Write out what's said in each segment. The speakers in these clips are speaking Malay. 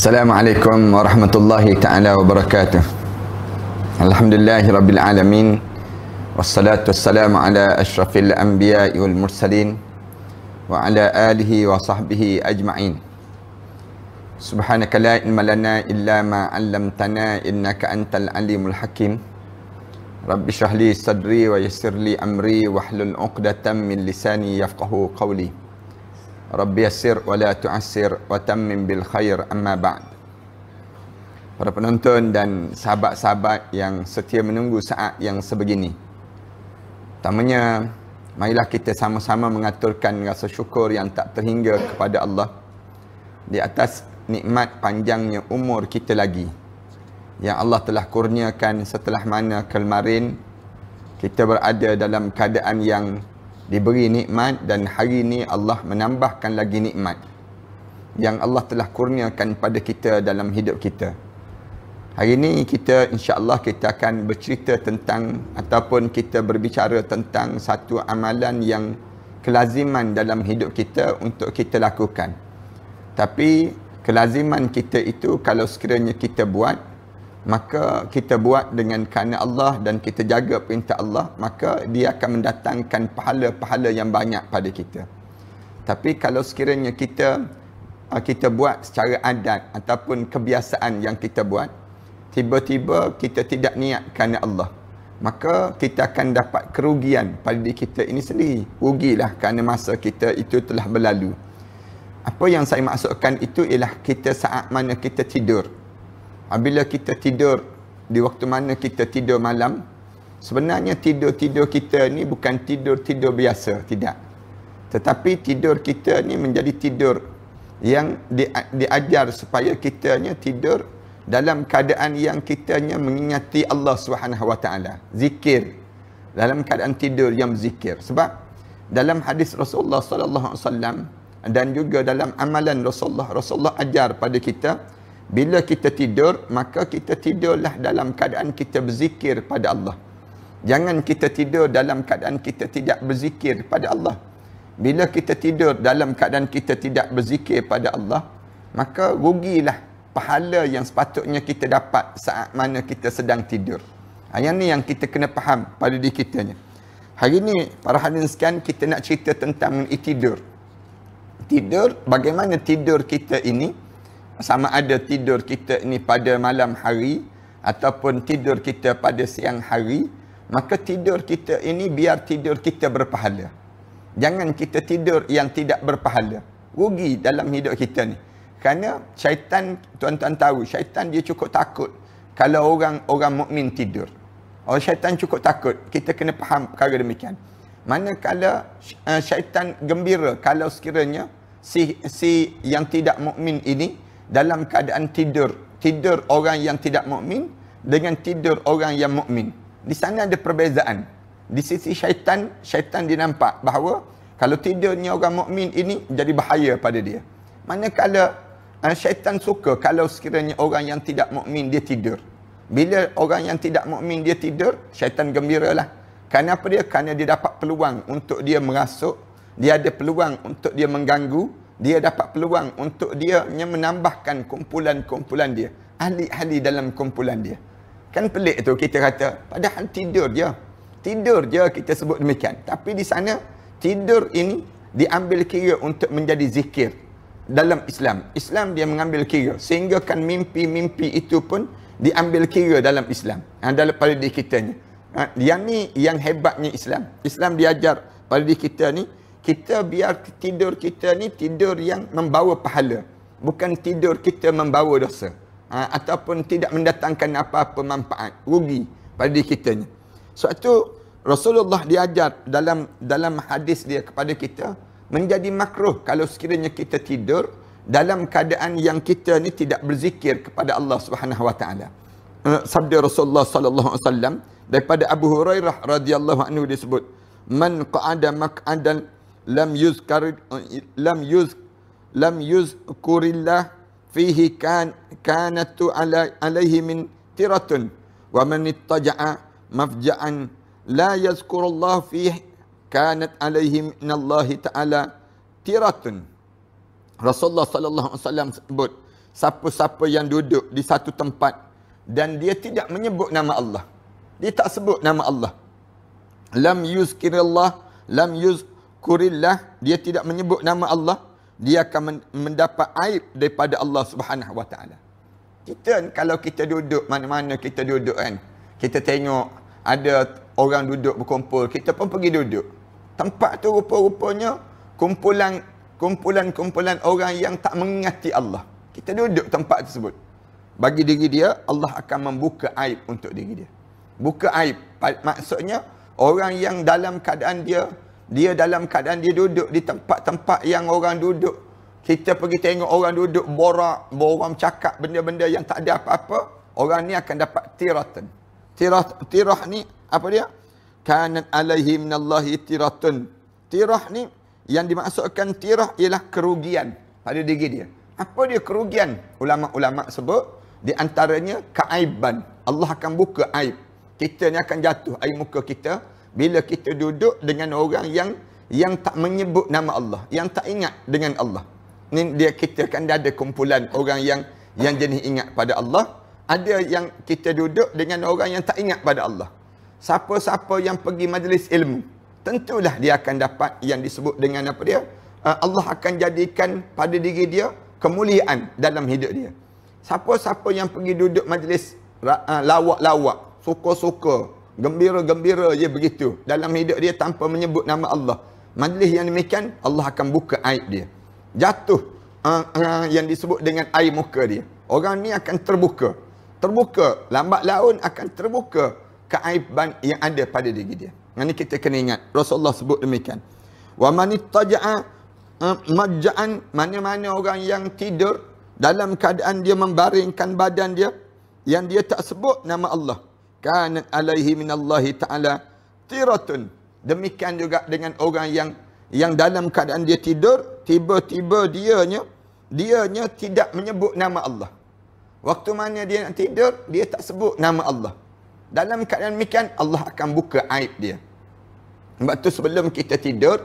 Assalamualaikum warahmatullahi taala wabarakatuh. Alhamdulillah rabbil alamin. Wassalatu wassalamu ala asyrafil anbiya wal mursalin wa ala alihi wa sahbihi ajma'in. Subhanaka la ilma lana illa ma 'allamtana innaka antal alimul hakim. Rabbi shrah li sadri wa yassir li amri wahlul 'uqdatam min lisani yafqahu qawli. Rabb yassir wa la tu'assir wa tammim bil khair amma ba'd. Para penonton dan sahabat-sahabat yang setia menunggu saat yang sebegini. Pertamanya, marilah kita sama-sama mengaturkan rasa syukur yang tak terhingga kepada Allah di atas nikmat panjangnya umur kita lagi yang Allah telah kurniakan setelah mana kemarin kita berada dalam keadaan yang diberi nikmat dan hari ini Allah menambahkan lagi nikmat yang Allah telah kurniakan pada kita dalam hidup kita. Hari ini kita insya-Allah kita akan bercerita tentang ataupun kita berbicara tentang satu amalan yang kelaziman dalam hidup kita untuk kita lakukan. Tapi kelaziman kita itu kalau sekiranya kita buat maka kita buat dengan kerana Allah dan kita jaga perintah Allah maka dia akan mendatangkan pahala-pahala yang banyak pada kita tapi kalau sekiranya kita uh, kita buat secara adat ataupun kebiasaan yang kita buat tiba-tiba kita tidak niat kerana Allah maka kita akan dapat kerugian pada diri kita ini sendiri rugilah kerana masa kita itu telah berlalu apa yang saya maksudkan itu ialah kita saat mana kita tidur bila kita tidur di waktu mana kita tidur malam, sebenarnya tidur-tidur kita ni bukan tidur-tidur biasa, tidak. Tetapi tidur kita ni menjadi tidur yang diajar supaya kita ni tidur dalam keadaan yang kita ni mengingati Allah Subhanahu zikir dalam keadaan tidur yang zikir. Sebab dalam hadis Rasulullah Sallallahu Alaihi Wasallam dan juga dalam amalan Rasulullah Rasulullah ajar pada kita bila kita tidur, maka kita tidurlah dalam keadaan kita berzikir pada Allah. Jangan kita tidur dalam keadaan kita tidak berzikir pada Allah. Bila kita tidur dalam keadaan kita tidak berzikir pada Allah, maka rugilah pahala yang sepatutnya kita dapat saat mana kita sedang tidur. Ha, yang ni yang kita kena faham pada diri kita ni. Hari ni, para hadirin sekian, kita nak cerita tentang mengenai tidur. Tidur, bagaimana tidur kita ini sama ada tidur kita ini pada malam hari ataupun tidur kita pada siang hari, maka tidur kita ini biar tidur kita berpahala. Jangan kita tidur yang tidak berpahala. Rugi dalam hidup kita ni. Kerana syaitan, tuan-tuan tahu, syaitan dia cukup takut kalau orang orang mukmin tidur. Oh syaitan cukup takut. Kita kena faham perkara demikian. Manakala eh, syaitan gembira kalau sekiranya si si yang tidak mukmin ini dalam keadaan tidur tidur orang yang tidak mukmin dengan tidur orang yang mukmin di sana ada perbezaan di sisi syaitan syaitan dinampak bahawa kalau tidurnya orang mukmin ini jadi bahaya pada dia manakala eh, syaitan suka kalau sekiranya orang yang tidak mukmin dia tidur bila orang yang tidak mukmin dia tidur syaitan gembiralah kenapa dia kerana dia dapat peluang untuk dia merasuk dia ada peluang untuk dia mengganggu dia dapat peluang untuk dia menambahkan kumpulan-kumpulan dia. Ahli-ahli dalam kumpulan dia. Kan pelik tu kita kata, padahal tidur je. Tidur je kita sebut demikian. Tapi di sana, tidur ini diambil kira untuk menjadi zikir dalam Islam. Islam dia mengambil kira. Sehingga kan mimpi-mimpi itu pun diambil kira dalam Islam. Ha, dalam pada diri kitanya. Yang ha, ni yang hebatnya Islam. Islam diajar pada diri kita ni, kita biar tidur kita ni tidur yang membawa pahala bukan tidur kita membawa dosa ha, ataupun tidak mendatangkan apa-apa manfaat rugi pada diri kita ni sebab tu Rasulullah diajar dalam dalam hadis dia kepada kita menjadi makruh kalau sekiranya kita tidur dalam keadaan yang kita ni tidak berzikir kepada Allah Subhanahu Wa Taala. Ha, sabda Rasulullah sallallahu alaihi wasallam daripada Abu Hurairah radhiyallahu anhu disebut, "Man qa'ada maq'adan lam yuzkar lam yuz lam yuzkurillah fihi kan kanat ala alaihi min tiratun wa man ittaja'a mafja'an la yazkurullah fihi kanat alaihi min Allah ta'ala tiratun Rasulullah sallallahu alaihi wasallam sebut siapa-siapa yang duduk di satu tempat dan dia tidak menyebut nama Allah dia tak sebut nama Allah lam yuzkirillah lam yuz kurillah dia tidak menyebut nama Allah dia akan mendapat aib daripada Allah Subhanahu Wa Taala kita kalau kita duduk mana-mana kita duduk kan kita tengok ada orang duduk berkumpul kita pun pergi duduk tempat tu rupa-rupanya kumpulan kumpulan-kumpulan orang yang tak mengingati Allah kita duduk tempat tersebut bagi diri dia Allah akan membuka aib untuk diri dia buka aib maksudnya orang yang dalam keadaan dia dia dalam keadaan dia duduk di tempat-tempat yang orang duduk kita pergi tengok orang duduk borak borang cakap benda-benda yang tak ada apa-apa orang ni akan dapat tiratun. tirah tirah ni apa dia kanat alaihi minallahi tiratun. tirah ni yang dimaksudkan tirah ialah kerugian pada diri dia apa dia kerugian ulama-ulama sebut di antaranya keaiban Allah akan buka aib kita ni akan jatuh aib muka kita bila kita duduk dengan orang yang yang tak menyebut nama Allah, yang tak ingat dengan Allah. Ni dia kita kan ada kumpulan orang yang yang jenis ingat pada Allah, ada yang kita duduk dengan orang yang tak ingat pada Allah. Siapa-siapa yang pergi majlis ilmu, tentulah dia akan dapat yang disebut dengan apa dia? Ah, Allah akan jadikan pada diri dia kemuliaan dalam hidup dia. Siapa-siapa yang pergi duduk majlis ah, lawak-lawak, suka-suka, Gembira-gembira je begitu dalam hidup dia tanpa menyebut nama Allah. Majlis yang demikian, Allah akan buka aib dia. Jatuh uh, uh, yang disebut dengan air muka dia. Orang ni akan terbuka. Terbuka, lambat laun akan terbuka ke aib yang ada pada diri dia. Yang ini kita kena ingat. Rasulullah sebut demikian. Wa manittaja'a ah, majja'an mana-mana orang yang tidur dalam keadaan dia membaringkan badan dia yang dia tak sebut nama Allah kanat alaihi minallahi ta'ala tiratun. Demikian juga dengan orang yang yang dalam keadaan dia tidur, tiba-tiba dianya, dianya tidak menyebut nama Allah. Waktu mana dia nak tidur, dia tak sebut nama Allah. Dalam keadaan demikian, Allah akan buka aib dia. Sebab tu sebelum kita tidur,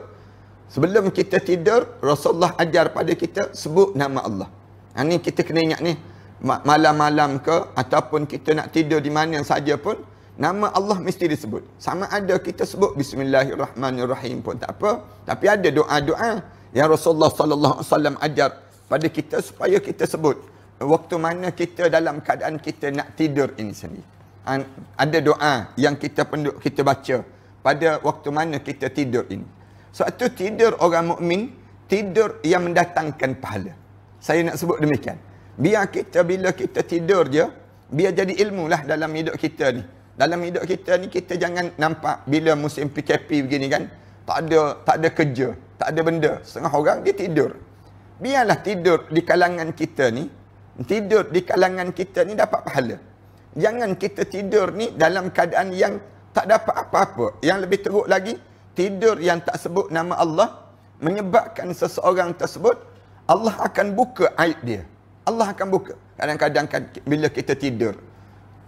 sebelum kita tidur, Rasulullah ajar pada kita sebut nama Allah. Ini ha, kita kena ingat ni malam-malam ke ataupun kita nak tidur di mana saja pun nama Allah mesti disebut. Sama ada kita sebut bismillahirrahmanirrahim pun tak apa, tapi ada doa-doa yang Rasulullah sallallahu alaihi wasallam ajar pada kita supaya kita sebut waktu mana kita dalam keadaan kita nak tidur ini sendiri. Ada doa yang kita perlu kita baca pada waktu mana kita tidur ini. Suatu tidur orang mukmin tidur yang mendatangkan pahala. Saya nak sebut demikian. Biar kita bila kita tidur je, biar jadi ilmu lah dalam hidup kita ni. Dalam hidup kita ni kita jangan nampak bila musim PKP begini kan, tak ada tak ada kerja, tak ada benda. Setengah orang dia tidur. Biarlah tidur di kalangan kita ni, tidur di kalangan kita ni dapat pahala. Jangan kita tidur ni dalam keadaan yang tak dapat apa-apa. Yang lebih teruk lagi, tidur yang tak sebut nama Allah menyebabkan seseorang tersebut Allah akan buka aib dia. Allah akan buka. Kadang-kadang kan bila kita tidur.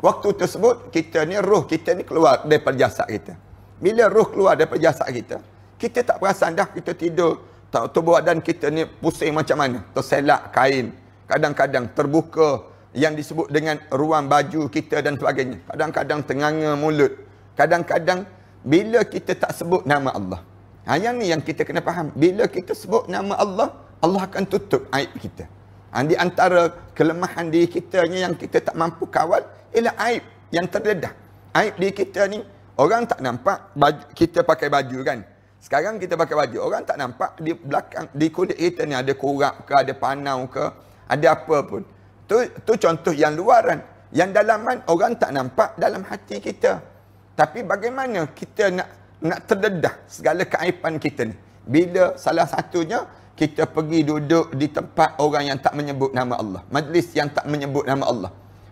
Waktu tersebut, kita ni, roh kita ni keluar daripada jasad kita. Bila roh keluar daripada jasad kita, kita tak perasan dah kita tidur. Tak tubuh badan kita ni pusing macam mana. Terselak kain. Kadang-kadang terbuka yang disebut dengan ruang baju kita dan sebagainya. Kadang-kadang tenganga mulut. Kadang-kadang bila kita tak sebut nama Allah. Ha, yang ni yang kita kena faham. Bila kita sebut nama Allah, Allah akan tutup aib kita. Ah, di antara kelemahan diri kita ni yang kita tak mampu kawal ialah aib yang terdedah. Aib diri kita ni orang tak nampak baju, kita pakai baju kan. Sekarang kita pakai baju orang tak nampak di belakang di kulit kita ni ada kurap ke ada panau ke ada apa pun. Tu tu contoh yang luaran. Yang dalaman orang tak nampak dalam hati kita. Tapi bagaimana kita nak nak terdedah segala keaipan kita ni? Bila salah satunya kita pergi duduk di tempat orang yang tak menyebut nama Allah. Majlis yang tak menyebut nama Allah.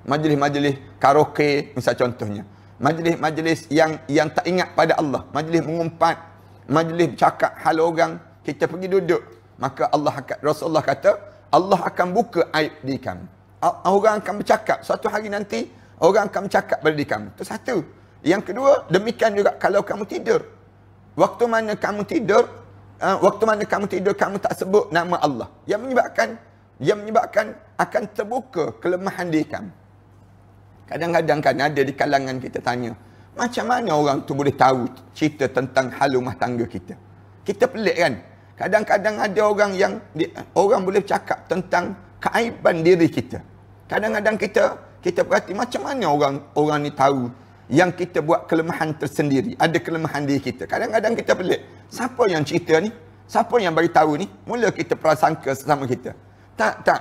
Majlis-majlis karaoke, misal contohnya. Majlis-majlis yang yang tak ingat pada Allah. Majlis mengumpat. Majlis cakap hal orang. Kita pergi duduk. Maka Allah akan, Rasulullah kata, Allah akan buka aib di kamu. Orang akan bercakap. Suatu hari nanti, orang akan bercakap pada di kamu. Itu satu. Yang kedua, demikian juga kalau kamu tidur. Waktu mana kamu tidur, Ah, waktu mana kamu tidur kamu tak sebut nama Allah yang menyebabkan yang menyebabkan akan terbuka kelemahan diri kamu kadang-kadang kan ada di kalangan kita tanya macam mana orang tu boleh tahu cerita tentang hal rumah tangga kita kita pelik kan kadang-kadang ada orang yang orang boleh cakap tentang keaiban diri kita kadang-kadang kita kita berhati macam mana orang orang ni tahu yang kita buat kelemahan tersendiri. Ada kelemahan diri kita. Kadang-kadang kita pelik. Siapa yang cerita ni? Siapa yang bagi tahu ni? Mula kita prasangka sesama kita. Tak, tak.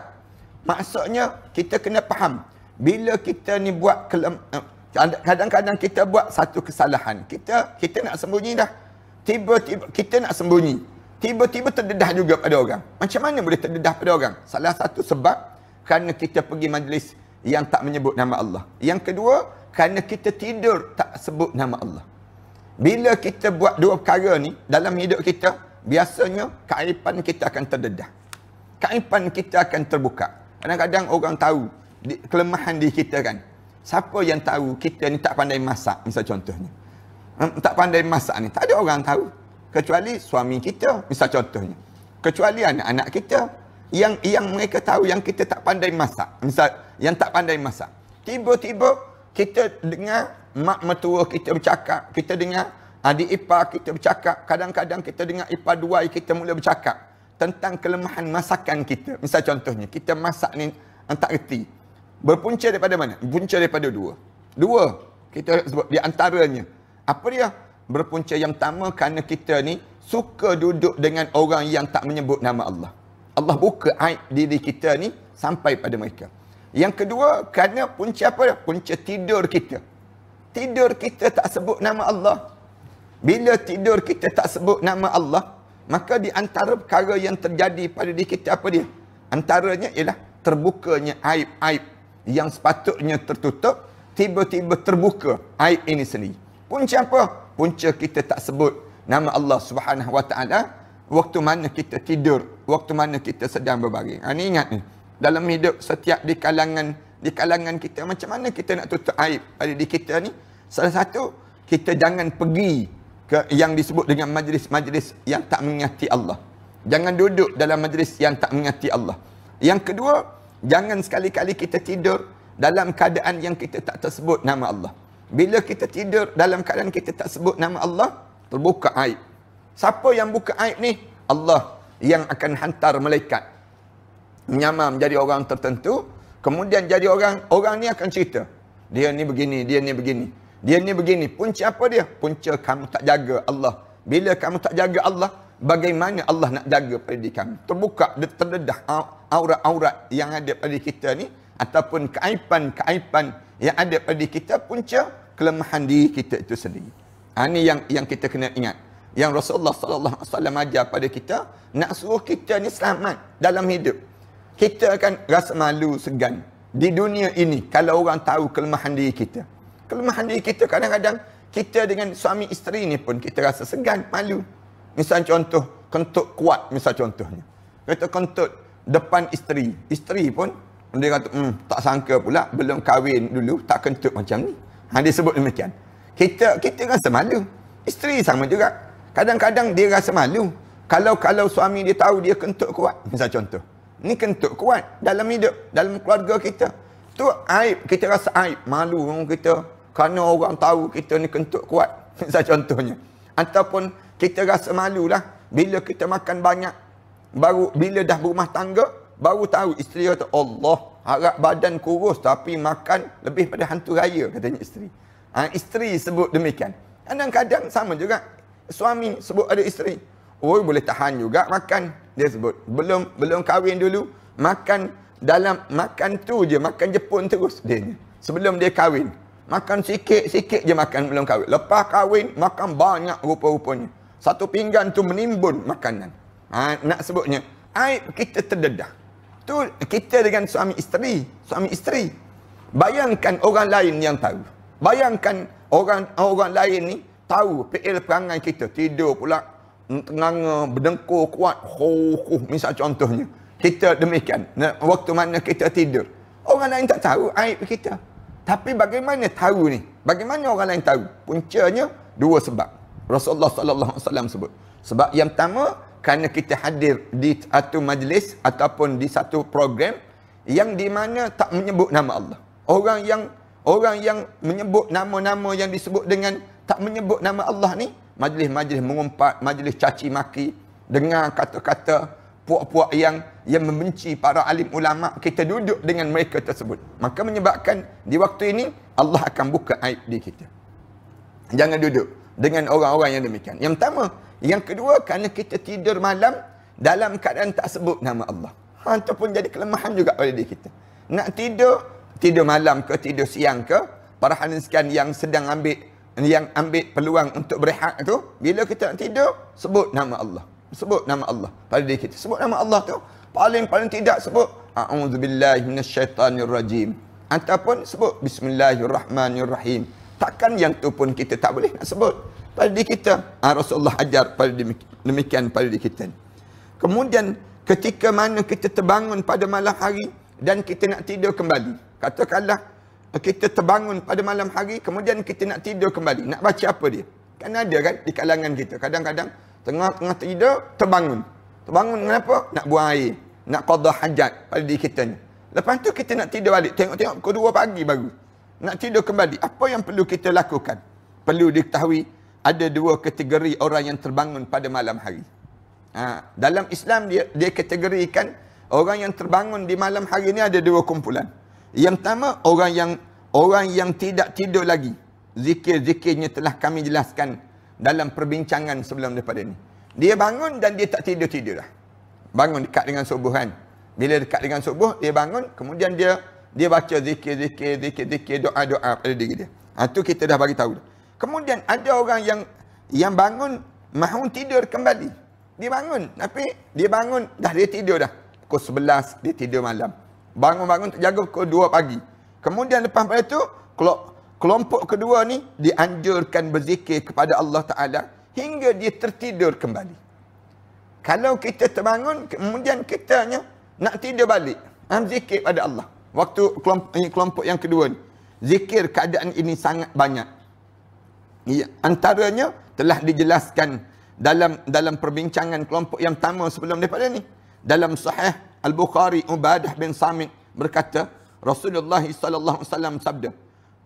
Maksudnya kita kena faham. Bila kita ni buat kelemahan, eh, kadang-kadang kita buat satu kesalahan. Kita kita nak sembunyi dah. Tiba-tiba kita nak sembunyi. Tiba-tiba terdedah juga pada orang. Macam mana boleh terdedah pada orang? Salah satu sebab kerana kita pergi majlis yang tak menyebut nama Allah. Yang kedua, kerana kita tidur tak sebut nama Allah. Bila kita buat dua perkara ni dalam hidup kita, biasanya kaipan kita akan terdedah. Kaipan kita akan terbuka. Kadang-kadang orang tahu kelemahan diri kita kan. Siapa yang tahu kita ni tak pandai masak, misal contohnya. Hmm, tak pandai masak ni, tak ada orang tahu. Kecuali suami kita, misal contohnya. Kecuali anak-anak kita yang yang mereka tahu yang kita tak pandai masak. Misal yang tak pandai masak. Tiba-tiba kita dengar mak metua kita bercakap, kita dengar adik ipar kita bercakap, kadang-kadang kita dengar ipar dua kita mula bercakap tentang kelemahan masakan kita. Misal contohnya, kita masak ni tak reti. Berpunca daripada mana? Berpunca daripada dua. Dua, kita sebut di antaranya. Apa dia? Berpunca yang pertama kerana kita ni suka duduk dengan orang yang tak menyebut nama Allah. Allah buka aib diri kita ni sampai pada mereka. Yang kedua, kerana punca apa? Punca tidur kita. Tidur kita tak sebut nama Allah. Bila tidur kita tak sebut nama Allah, maka di antara perkara yang terjadi pada diri kita apa dia? Antaranya ialah terbukanya aib-aib yang sepatutnya tertutup, tiba-tiba terbuka aib ini sendiri. Punca apa? Punca kita tak sebut nama Allah Subhanahu Wa Taala waktu mana kita tidur, waktu mana kita sedang berbaring. Ini ha, ingat ni dalam hidup setiap di kalangan di kalangan kita macam mana kita nak tutup aib pada diri kita ni salah satu kita jangan pergi ke yang disebut dengan majlis-majlis yang tak mengingati Allah jangan duduk dalam majlis yang tak mengingati Allah yang kedua jangan sekali-kali kita tidur dalam keadaan yang kita tak tersebut nama Allah bila kita tidur dalam keadaan kita tak sebut nama Allah terbuka aib siapa yang buka aib ni Allah yang akan hantar malaikat menyamar menjadi orang tertentu kemudian jadi orang orang ni akan cerita dia ni begini dia ni begini dia ni begini punca apa dia punca kamu tak jaga Allah bila kamu tak jaga Allah bagaimana Allah nak jaga pada diri kamu terbuka terdedah aurat-aurat yang ada pada kita ni ataupun keaiban keaiban yang ada pada diri kita punca kelemahan diri kita itu sendiri ini ha, yang yang kita kena ingat yang Rasulullah sallallahu alaihi wasallam ajar pada kita nak suruh kita ni selamat dalam hidup kita akan rasa malu segan di dunia ini kalau orang tahu kelemahan diri kita. Kelemahan diri kita kadang-kadang kita dengan suami isteri ni pun kita rasa segan, malu. Misal contoh kentut kuat misal contohnya. Kita kentut depan isteri. Isteri pun dia kata, hmm, tak sangka pula belum kahwin dulu tak kentut macam ni. Ha, dia sebut demikian. Kita kita rasa malu. Isteri sama juga. Kadang-kadang dia rasa malu. Kalau kalau suami dia tahu dia kentut kuat. Misal contoh. Ni kentut kuat dalam hidup, dalam keluarga kita. Tu aib, kita rasa aib, malu orang kita. Kerana orang tahu kita ni kentut kuat. Misal contohnya. Ataupun kita rasa malu lah bila kita makan banyak. Baru bila dah berumah tangga, baru tahu isteri kata Allah harap badan kurus tapi makan lebih pada hantu raya katanya isteri. Ha, isteri sebut demikian. Kadang-kadang sama juga suami sebut ada isteri. Oh boleh tahan juga makan dia sebut belum belum kahwin dulu makan dalam makan tu je makan jepun terus dia sebelum dia kahwin makan sikit-sikit je makan belum kahwin lepas kahwin makan banyak rupa-rupanya satu pinggan tu menimbun makanan ha, nak sebutnya aib kita terdedah tu kita dengan suami isteri suami isteri bayangkan orang lain yang tahu bayangkan orang orang lain ni tahu PL perangai kita tidur pula menganga berdengkur kuat khuh misal contohnya kita demikian waktu mana kita tidur orang lain tak tahu aib kita tapi bagaimana tahu ni bagaimana orang lain tahu puncanya dua sebab Rasulullah SAW sebut sebab yang pertama kerana kita hadir di satu majlis ataupun di satu program yang di mana tak menyebut nama Allah orang yang orang yang menyebut nama-nama yang disebut dengan tak menyebut nama Allah ni majlis-majlis mengumpat, majlis caci maki, dengar kata-kata puak-puak yang yang membenci para alim ulama, kita duduk dengan mereka tersebut. Maka menyebabkan di waktu ini Allah akan buka aib di kita. Jangan duduk dengan orang-orang yang demikian. Yang pertama, yang kedua kerana kita tidur malam dalam keadaan tak sebut nama Allah. Ha, itu pun jadi kelemahan juga oleh diri kita. Nak tidur, tidur malam ke, tidur siang ke, para hadis yang sedang ambil yang ambil peluang untuk berehat itu bila kita nak tidur sebut nama Allah sebut nama Allah pada diri kita sebut nama Allah tu paling paling tidak sebut a'udzubillahi minasyaitanirrajim ataupun sebut bismillahirrahmanirrahim takkan yang tu pun kita tak boleh nak sebut pada diri kita ha, Rasulullah ajar pada demikian pada diri kita kemudian ketika mana kita terbangun pada malam hari dan kita nak tidur kembali katakanlah kita terbangun pada malam hari kemudian kita nak tidur kembali nak baca apa dia kan ada kan di kalangan kita kadang-kadang tengah-tengah tidur terbangun terbangun kenapa nak buang air nak qada hajat pada diri kita ni lepas tu kita nak tidur balik tengok-tengok pukul 2 pagi baru nak tidur kembali apa yang perlu kita lakukan perlu diketahui ada dua kategori orang yang terbangun pada malam hari ha, dalam Islam dia dia kategorikan orang yang terbangun di malam hari ni ada dua kumpulan yang pertama orang yang orang yang tidak tidur lagi. Zikir-zikirnya telah kami jelaskan dalam perbincangan sebelum daripada ini. Dia bangun dan dia tak tidur-tidur lah Bangun dekat dengan subuh kan. Bila dekat dengan subuh, dia bangun. Kemudian dia dia baca zikir-zikir, zikir-zikir, doa-doa pada diri dia. Ha, itu kita dah bagi tahu. Kemudian ada orang yang yang bangun, mahu tidur kembali. Dia bangun. Tapi dia bangun, dah dia tidur dah. Pukul 11, dia tidur malam. Bangun-bangun untuk jaga pukul 2 pagi. Kemudian lepas pada itu, kelompok kedua ni dianjurkan berzikir kepada Allah Ta'ala hingga dia tertidur kembali. Kalau kita terbangun, kemudian kita nak tidur balik. Ha, zikir pada Allah. Waktu kelompok, eh, kelompok yang kedua ni. Zikir keadaan ini sangat banyak. Ya, antaranya telah dijelaskan dalam dalam perbincangan kelompok yang pertama sebelum daripada ni dalam sahih Al-Bukhari Ubadah bin Samit berkata Rasulullah sallallahu alaihi wasallam sabda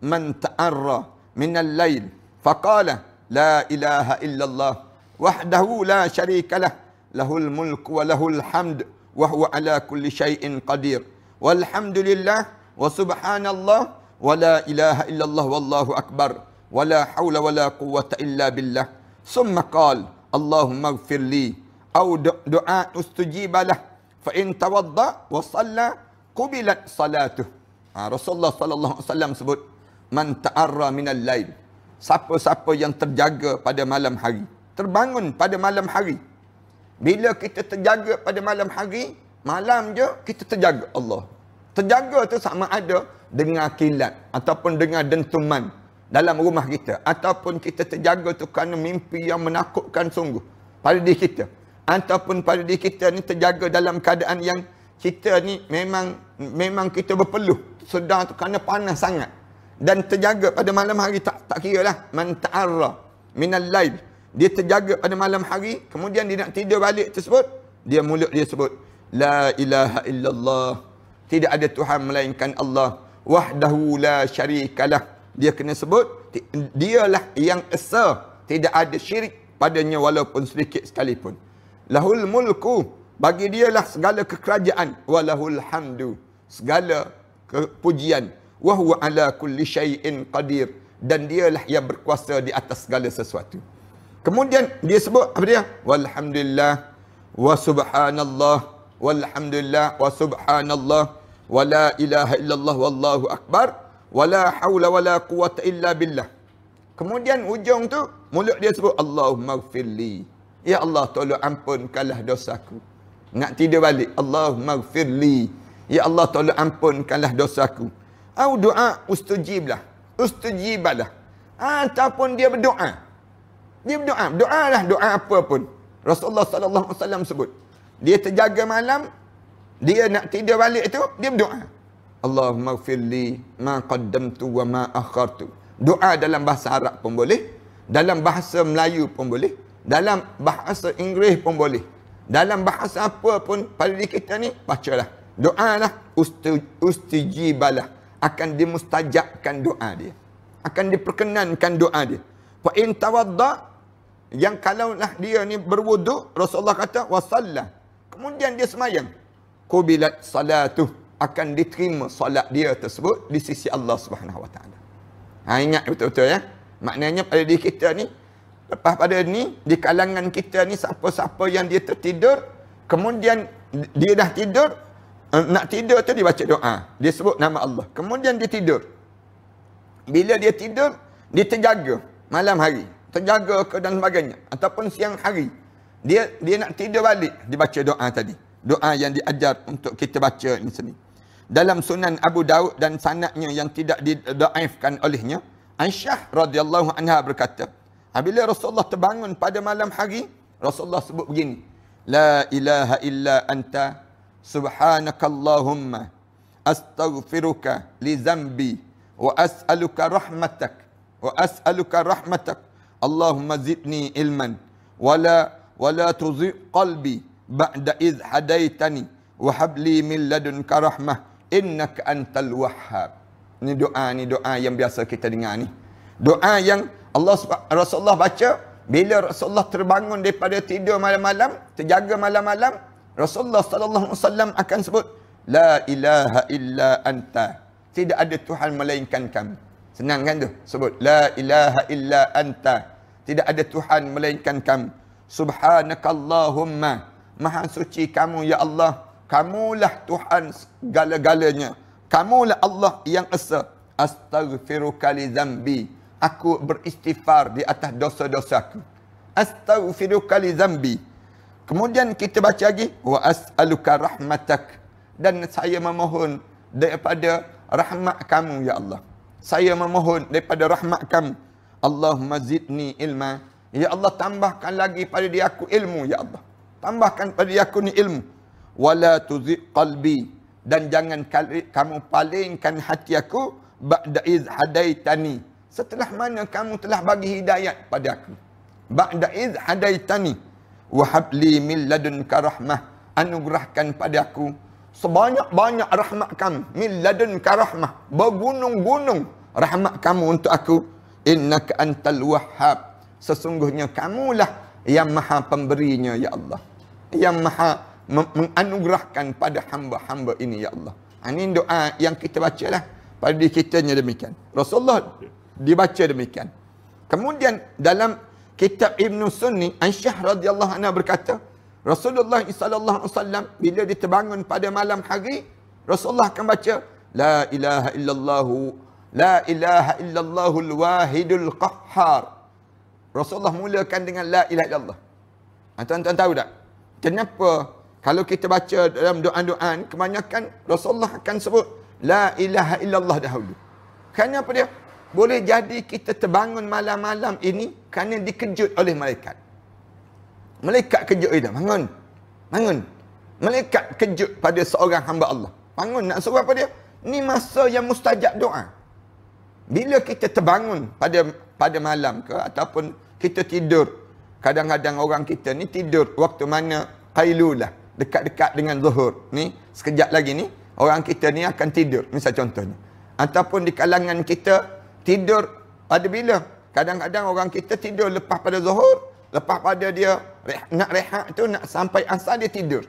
man ta'arra min al-lail faqala la ilaha illallah wahdahu la syarika lah lahul mulk wa lahul hamd wa huwa ala kulli shayin qadir walhamdulillah wa subhanallah wa la ilaha illallah wallahu akbar wa la hawla wa la quwwata illa billah summa qala اللهم أو دعاء استجيب له فإن توضأ وصلى قبلت صلاته رسول الله صلى الله عليه وسلم sebut من تأرى من siapa-siapa yang terjaga pada malam hari terbangun pada malam hari bila kita terjaga pada malam hari malam je kita terjaga Allah terjaga tu sama ada dengar kilat ataupun dengar dentuman dalam rumah kita ataupun kita terjaga tu kerana mimpi yang menakutkan sungguh pada diri kita ataupun pada diri kita ni terjaga dalam keadaan yang kita ni memang memang kita berpeluh sedang tu kerana panas sangat dan terjaga pada malam hari tak tak kira lah man ta'arra minal lail dia terjaga pada malam hari kemudian dia nak tidur balik tersebut dia mulut dia sebut la ilaha illallah tidak ada Tuhan melainkan Allah wahdahu la syarikalah dia kena sebut dialah yang esa tidak ada syirik padanya walaupun sedikit sekalipun lahul mulku bagi dialah segala kekerajaan walahul hamdu segala kepujian wa huwa ala kulli syai'in qadir dan dialah yang berkuasa di atas segala sesuatu kemudian dia sebut apa dia walhamdulillah wa subhanallah walhamdulillah wa subhanallah wala ilaha illallah wallahu akbar wala haula wala quwwata illa billah kemudian ujung tu mulut dia sebut allahummaghfirli Ya Allah tolong ampunkanlah dosaku. Nak tidur balik. Allah maghfirli. Ya Allah tolong ampunkanlah dosaku. Au doa ustujiblah. Ustujiblah. Ataupun dia berdoa. Dia berdoa. Doalah doa apa pun. Rasulullah sallallahu alaihi wasallam sebut. Dia terjaga malam, dia nak tidur balik tu, dia berdoa. Allahumma gfirli ma qaddamtu wa ma akhartu. Doa dalam bahasa Arab pun boleh, dalam bahasa Melayu pun boleh. Dalam bahasa Inggeris pun boleh. Dalam bahasa apa pun pada diri kita ni, bacalah. Doalah ustijibalah. Akan dimustajabkan doa dia. Akan diperkenankan doa dia. Fa'in tawadda, yang kalaulah dia ni berwudu, Rasulullah kata, wasallah. Kemudian dia semayang. Kubilat salatu akan diterima salat dia tersebut di sisi Allah Subhanahu Wa Taala. Ha, ingat betul-betul ya. Maknanya pada diri kita ni Lepas pada ni, di kalangan kita ni siapa-siapa yang dia tertidur, kemudian dia dah tidur, eh, nak tidur tu dia baca doa. Dia sebut nama Allah. Kemudian dia tidur. Bila dia tidur, dia terjaga malam hari. Terjaga ke dan sebagainya. Ataupun siang hari. Dia dia nak tidur balik, dia baca doa tadi. Doa yang diajar untuk kita baca ini sini. Dalam sunan Abu Daud dan sanaknya yang tidak didaifkan olehnya, Aisyah radhiyallahu anha berkata, bila Rasulullah terbangun pada malam hari, Rasulullah sebut begini. La ilaha illa anta subhanakallahumma astaghfiruka li zambi wa as'aluka rahmatak wa as'aluka rahmatak Allahumma zidni ilman wala wala tuzi qalbi ba'da iz hadaitani wa habli min ladunka rahmah innaka antal wahhab ni doa ni doa yang biasa kita dengar ni doa yang Allah Rasulullah baca bila Rasulullah terbangun daripada tidur malam-malam, terjaga malam-malam, Rasulullah sallallahu alaihi wasallam akan sebut la ilaha illa anta. Tidak ada tuhan melainkan kamu. Senang kan tu? Sebut la ilaha illa anta. Tidak ada tuhan melainkan kamu. Subhanakallahumma. Maha suci kamu ya Allah. Kamulah tuhan segala-galanya. Kamulah Allah yang esa. Astaghfiruka li dhanbi aku beristighfar di atas dosa-dosaku. Astaghfiruka li zambi. Kemudian kita baca lagi wa as'aluka rahmatak dan saya memohon daripada rahmat kamu ya Allah. Saya memohon daripada rahmat kamu. Allahumma zidni ilma. Ya Allah tambahkan lagi pada diri aku ilmu ya Allah. Tambahkan pada diri aku ni ilmu. Wala tuziq qalbi dan jangan kamu palingkan hati aku ba'da iz hadaitani. Setelah mana kamu telah bagi hidayat pada aku. Ba'da iz hadaitani wa habli min ladunka rahmah anugerahkan pada aku sebanyak-banyak rahmat kamu min ladunka rahmah bergunung-gunung rahmat kamu untuk aku innaka antal wahhab sesungguhnya kamulah yang maha pemberinya ya Allah yang maha menganugerahkan pada hamba-hamba ini ya Allah ha, ini doa yang kita bacalah pada kita demikian Rasulullah dibaca demikian. Kemudian dalam kitab Ibn Sunni, Ansyah radhiyallahu anha berkata, Rasulullah sallallahu alaihi wasallam bila diterbangun pada malam hari, Rasulullah akan baca la ilaha illallah la ilaha illallah al-wahidul qahhar. Rasulullah mulakan dengan la ilaha illallah. Ah, tuan-tuan tahu tak? Kenapa kalau kita baca dalam doa-doa kebanyakan Rasulullah akan sebut la ilaha illallah dahulu. Kenapa dia? Boleh jadi kita terbangun malam-malam ini kerana dikejut oleh malaikat. Malaikat kejut kita. Bangun. Bangun. Malaikat kejut pada seorang hamba Allah. Bangun nak suruh apa dia? Ni masa yang mustajab doa. Bila kita terbangun pada pada malam ke ataupun kita tidur. Kadang-kadang orang kita ni tidur waktu mana kailulah. Dekat-dekat dengan zuhur. Ni sekejap lagi ni orang kita ni akan tidur. Misal contohnya. Ataupun di kalangan kita tidur pada bila? Kadang-kadang orang kita tidur lepas pada zuhur, lepas pada dia nak rehat tu nak sampai asar dia tidur.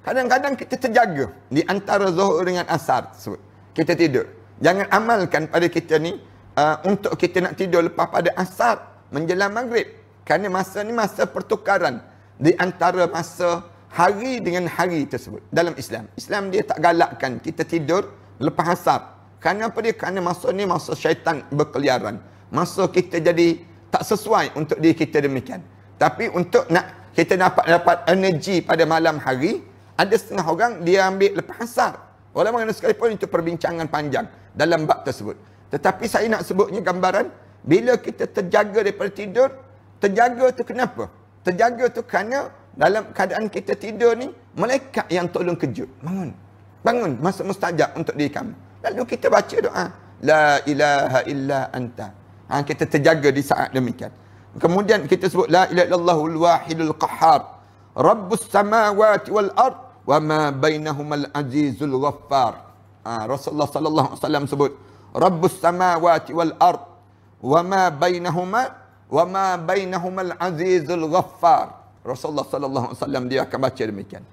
Kadang-kadang kita terjaga di antara zuhur dengan asar tersebut. Kita tidur. Jangan amalkan pada kita ni uh, untuk kita nak tidur lepas pada asar menjelang maghrib. Kerana masa ni masa pertukaran di antara masa hari dengan hari tersebut dalam Islam. Islam dia tak galakkan kita tidur lepas asar. Kerana apa dia? Kerana masa ni masa syaitan berkeliaran. Masa kita jadi tak sesuai untuk diri kita demikian. Tapi untuk nak kita dapat dapat energi pada malam hari, ada setengah orang dia ambil lepas asar. Walau mana sekalipun itu perbincangan panjang dalam bab tersebut. Tetapi saya nak sebutnya gambaran, bila kita terjaga daripada tidur, terjaga tu kenapa? Terjaga tu kerana dalam keadaan kita tidur ni, malaikat yang tolong kejut. Bangun. Bangun. Masa mustajab untuk diri kamu. Lalu kita baca doa. La ilaha illa anta. Ha, kita terjaga di saat demikian. Kemudian kita sebut la ilaha illallahul wahidul qahhar. Rabbus samawati wal ard wa ma bainahumal azizul ghaffar. Ha, Rasulullah sallallahu alaihi wasallam sebut Rabbus samawati wal ard wa ma bainahuma wa ma bainahumal azizul ghaffar. Rasulullah sallallahu alaihi wasallam dia akan baca demikian.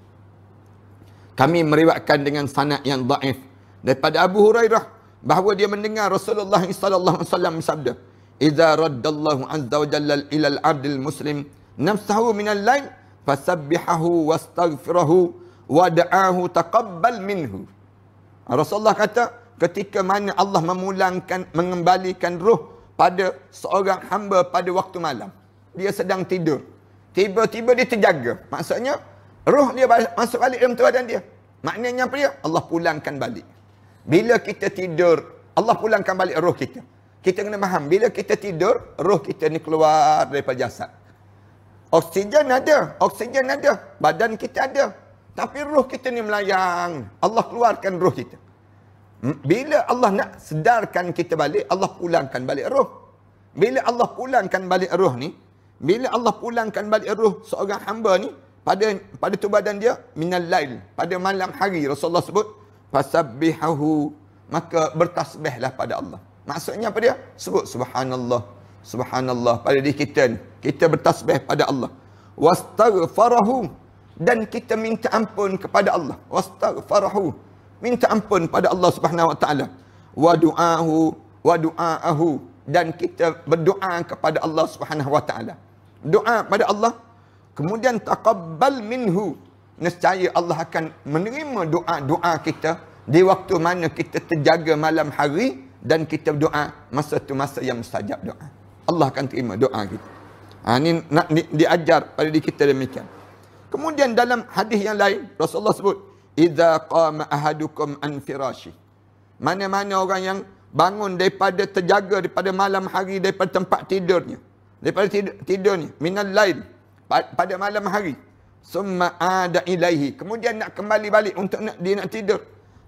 Kami meriwayatkan dengan sanad yang dhaif daripada Abu Hurairah bahawa dia mendengar Rasulullah sallallahu alaihi wasallam bersabda "Idza raddallahu azza wa jalla ila al-abdil muslim nafsahu min al-lain fasabbihahu wastaghfirahu wa da'ahu taqabbal minhu." Rasulullah kata ketika mana Allah memulangkan mengembalikan ruh pada seorang hamba pada waktu malam dia sedang tidur tiba-tiba dia terjaga maksudnya ruh dia masuk balik dalam badan dia maknanya apa dia Allah pulangkan balik bila kita tidur, Allah pulangkan balik roh kita. Kita kena faham, bila kita tidur, roh kita ni keluar daripada jasad. Oksigen ada, oksigen ada, badan kita ada. Tapi roh kita ni melayang. Allah keluarkan roh kita. Hmm, bila Allah nak sedarkan kita balik, Allah pulangkan balik roh. Bila Allah pulangkan balik roh ni, bila Allah pulangkan balik roh seorang hamba ni, pada pada tubuh badan dia, minal lail. Pada malam hari, Rasulullah sebut, fasabbihahu maka bertasbihlah pada Allah maksudnya apa dia sebut subhanallah subhanallah pada diri kita ni kita bertasbih pada Allah wastaghfarahu dan kita minta ampun kepada Allah wastaghfarahu minta ampun pada Allah Subhanahu wa taala wa du'ahu wa du'ahu dan kita berdoa kepada Allah Subhanahu wa taala doa pada Allah kemudian taqabbal minhu nescaya Allah akan menerima doa-doa kita di waktu mana kita terjaga malam hari dan kita doa masa tu masa yang mustajab doa. Allah akan terima doa kita. Ha, ini nak di, diajar pada diri kita demikian. Kemudian dalam hadis yang lain, Rasulullah sebut, Iza qama ahadukum anfirashi." Mana-mana orang yang bangun daripada terjaga daripada malam hari, daripada tempat tidurnya. Daripada tidur, tidurnya. Minal lain. pada malam hari summa ada ilaihi kemudian nak kembali balik untuk nak dia nak tidur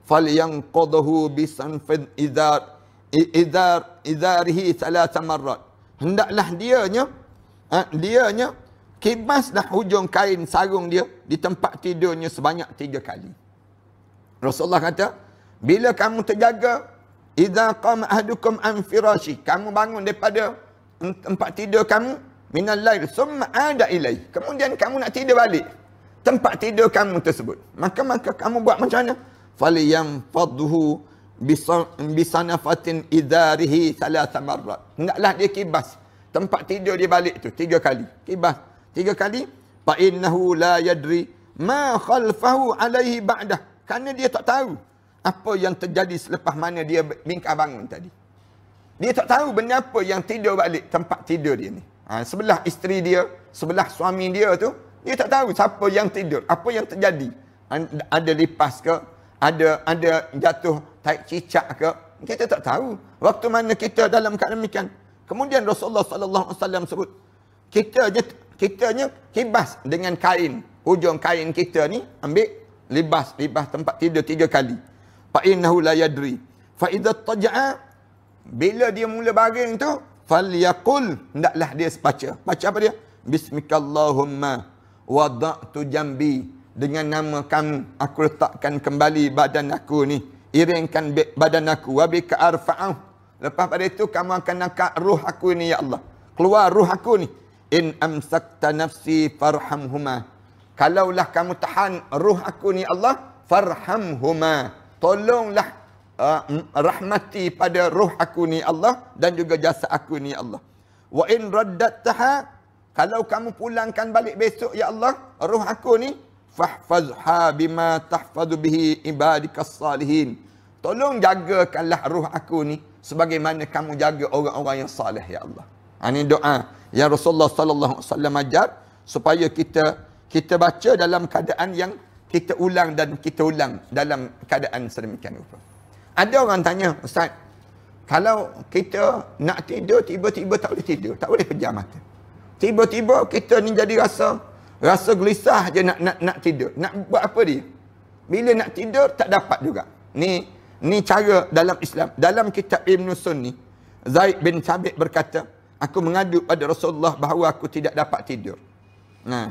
fal yang qadahu bi sanfid idzar idzar idzarihi salasa marrat hendaklah dia nya ha, dia nya dah hujung kain sarung dia di tempat tidurnya sebanyak tiga kali Rasulullah kata bila kamu terjaga idza qama ahdukum an firashi kamu bangun daripada tempat tidur kamu minal lail summa ada ilai kemudian kamu nak tidur balik tempat tidur kamu tersebut maka maka kamu buat macam mana faliyam fadhu bisanafatin idarihi thalatha marrat hendaklah dia kibas tempat tidur dia balik tu tiga kali kibas tiga kali fa innahu la yadri ma khalfahu alaihi ba'dah kerana dia tak tahu apa yang terjadi selepas mana dia bingkai bangun tadi dia tak tahu benda apa yang tidur balik tempat tidur dia ni Ha, sebelah isteri dia, sebelah suami dia tu, dia tak tahu siapa yang tidur, apa yang terjadi. Ada lipas ke, ada ada jatuh tai cicak ke, kita tak tahu. Waktu mana kita dalam keadaan demikian. Kemudian Rasulullah sallallahu alaihi wasallam sebut, kita je kita je kibas dengan kain, hujung kain kita ni ambil libas libas tempat tidur tiga kali. Fa innahu la yadri. Fa idza taja'a bila dia mula baring tu, falyakul hendaklah dia baca baca apa dia bismikallahumma wada'tu jambi dengan nama kamu aku letakkan kembali badan aku ni iringkan badan aku wabika arfa'ah lepas pada itu kamu akan angkat ruh aku ni ya Allah keluar ruh aku ni in amsakta nafsi farhamhuma kalaulah kamu tahan ruh aku ni Allah farhamhuma tolonglah Ah, mm, rahmati pada roh aku ni Allah dan juga jasa aku ni Allah. Wa in raddataha kalau kamu pulangkan balik besok ya Allah roh aku ni fahfazha bima tahfazu bihi ibadikas salihin. Tolong jagakanlah roh aku ni sebagaimana kamu jaga orang-orang yang saleh ya Allah. Ini ah, doa yang Rasulullah sallallahu alaihi wasallam ajar supaya kita kita baca dalam keadaan yang kita ulang dan kita ulang dalam keadaan sedemikian rupa. Ada orang tanya, Ustaz, kalau kita nak tidur, tiba-tiba tak boleh tidur, tak boleh pejam mata. Tiba-tiba kita ni jadi rasa, rasa gelisah je nak, nak, nak tidur. Nak buat apa dia? Bila nak tidur, tak dapat juga. Ni ni cara dalam Islam. Dalam kitab Ibn Sunni, Zaid bin Sabit berkata, aku mengadu pada Rasulullah bahawa aku tidak dapat tidur. Nah,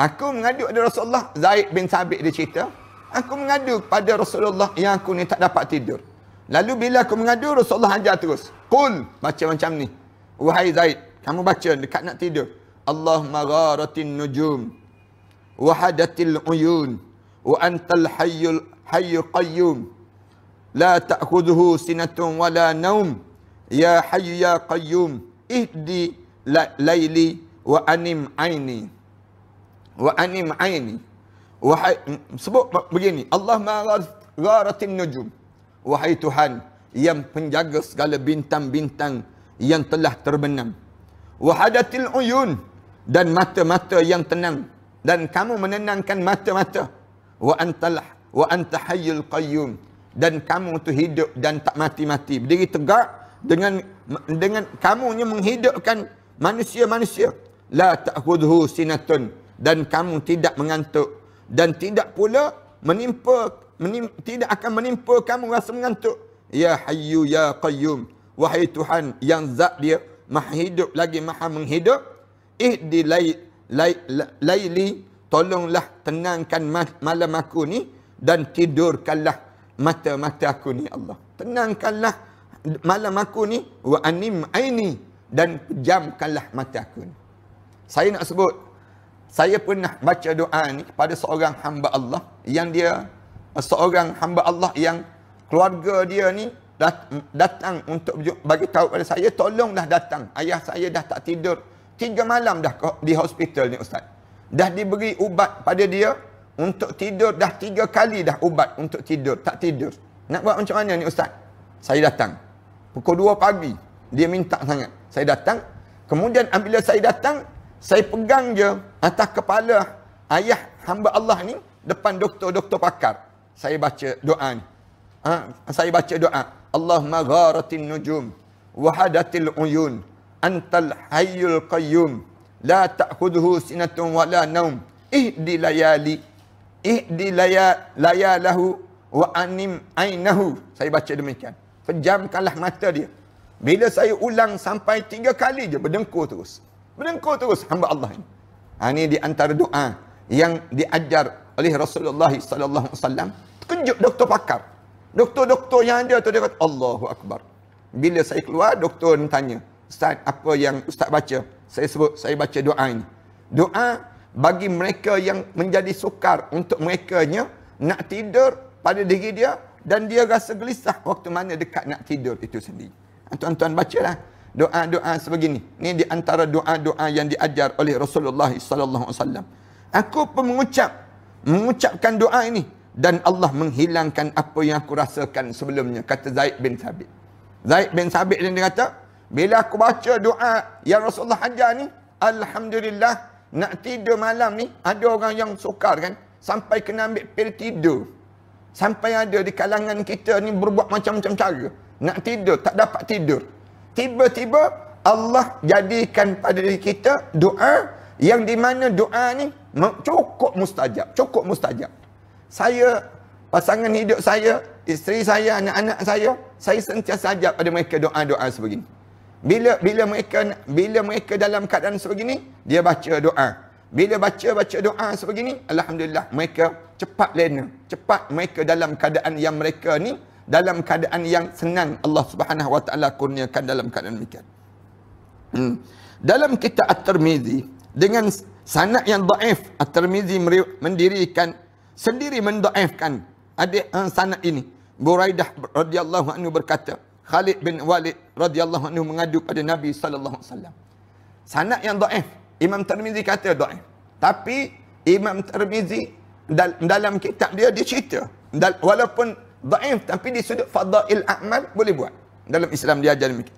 aku mengadu pada Rasulullah, Zaid bin Sabit dia cerita, aku mengadu kepada Rasulullah yang aku ni tak dapat tidur. Lalu bila aku mengadu, Rasulullah ajar terus. Qul, macam-macam ni. Wahai Zaid, kamu baca dekat nak tidur. Allahumma gharatin nujum, wahadatil uyun, wa antal hayyul hayyu qayyum, la ta'khuduhu sinatun wala naum, ya hayyu ya qayyum, ihdi la- laili wa anim aini. Wa anim aini. Wahai mm, sebut begini, Allah Maha Ghāratin Nujum. Wahai Tuhan yang penjaga segala bintang-bintang yang telah terbenam. Wahadatil uyun dan mata-mata yang tenang dan kamu menenangkan mata-mata. Wa antalah wa anta hayyul qayyum dan kamu tu hidup dan tak mati-mati. Berdiri tegak dengan dengan kamu kamunya menghidupkan manusia-manusia. La ta'khudhu sinatun dan kamu tidak mengantuk dan tidak pula menimpa menim, tidak akan menimpa kamu rasa mengantuk ya hayyu ya qayyum wahai tuhan yang zat dia maha hidup lagi maha menghidup ihdi lai, lai, laili tolonglah tenangkan malam aku ni dan tidurkanlah mata-mata aku ni Allah tenangkanlah malam aku ni wa anim aini dan pejamkanlah mata aku ni saya nak sebut saya pernah baca doa ni kepada seorang hamba Allah yang dia seorang hamba Allah yang keluarga dia ni dat, datang untuk bagi tahu kepada saya tolonglah datang ayah saya dah tak tidur tiga malam dah di hospital ni ustaz dah diberi ubat pada dia untuk tidur dah tiga kali dah ubat untuk tidur tak tidur nak buat macam mana ni ustaz saya datang pukul 2 pagi dia minta sangat saya datang kemudian apabila saya datang saya pegang je atas kepala ayah hamba Allah ni depan doktor-doktor pakar. Saya baca doa ni. Ha? Saya baca doa. Allahumma gharatin nujum wahadatil uyun antal hayyul qayyum la ta'khudhu sinatun wala naum ihdi layali ihdi laya layalahu wa anim ainahu saya baca demikian pejamkanlah mata dia bila saya ulang sampai tiga kali je berdengkur terus Merengkuh terus hamba Allah ini. Ha, ini di antara doa yang diajar oleh Rasulullah sallallahu alaihi wasallam. Kejut doktor pakar. Doktor-doktor yang ada tu dia kata Allahu akbar. Bila saya keluar doktor ni tanya, "Ustaz, apa yang ustaz baca?" Saya sebut saya baca doa ini. Doa bagi mereka yang menjadi sukar untuk mereka nya nak tidur pada diri dia dan dia rasa gelisah waktu mana dekat nak tidur itu sendiri. Ha, tuan-tuan bacalah doa-doa sebegini. Ini di antara doa-doa yang diajar oleh Rasulullah sallallahu alaihi wasallam. Aku pun mengucap mengucapkan doa ini dan Allah menghilangkan apa yang aku rasakan sebelumnya kata Zaid bin Sabit. Zaid bin Sabit dia kata, bila aku baca doa yang Rasulullah ajar ni, alhamdulillah nak tidur malam ni ada orang yang sukar kan sampai kena ambil pil tidur. Sampai ada di kalangan kita ni berbuat macam-macam cara. Nak tidur, tak dapat tidur tiba-tiba Allah jadikan pada diri kita doa yang di mana doa ni cukup mustajab, cukup mustajab. Saya pasangan hidup saya, isteri saya, anak-anak saya, saya sentiasa ajak pada mereka doa-doa sebegini. Bila bila mereka bila mereka dalam keadaan sebegini, dia baca doa. Bila baca-baca doa sebegini, alhamdulillah mereka cepat lena, cepat mereka dalam keadaan yang mereka ni dalam keadaan yang senang Allah Subhanahu wa taala kurniakan dalam keadaan demikian. Hmm. Dalam kitab At-Tirmizi dengan sanad yang dhaif At-Tirmizi mendirikan sendiri mendhaifkan ada eh, sanad ini. Buraidah radhiyallahu anhu berkata, Khalid bin Walid radhiyallahu anhu mengadu pada Nabi sallallahu alaihi wasallam. Sanad yang dhaif. Imam Tirmizi kata dhaif. Tapi Imam Tirmizi dalam kitab dia dia walaupun daif tapi di sudut fadail amal boleh buat dalam Islam dia ajar demikian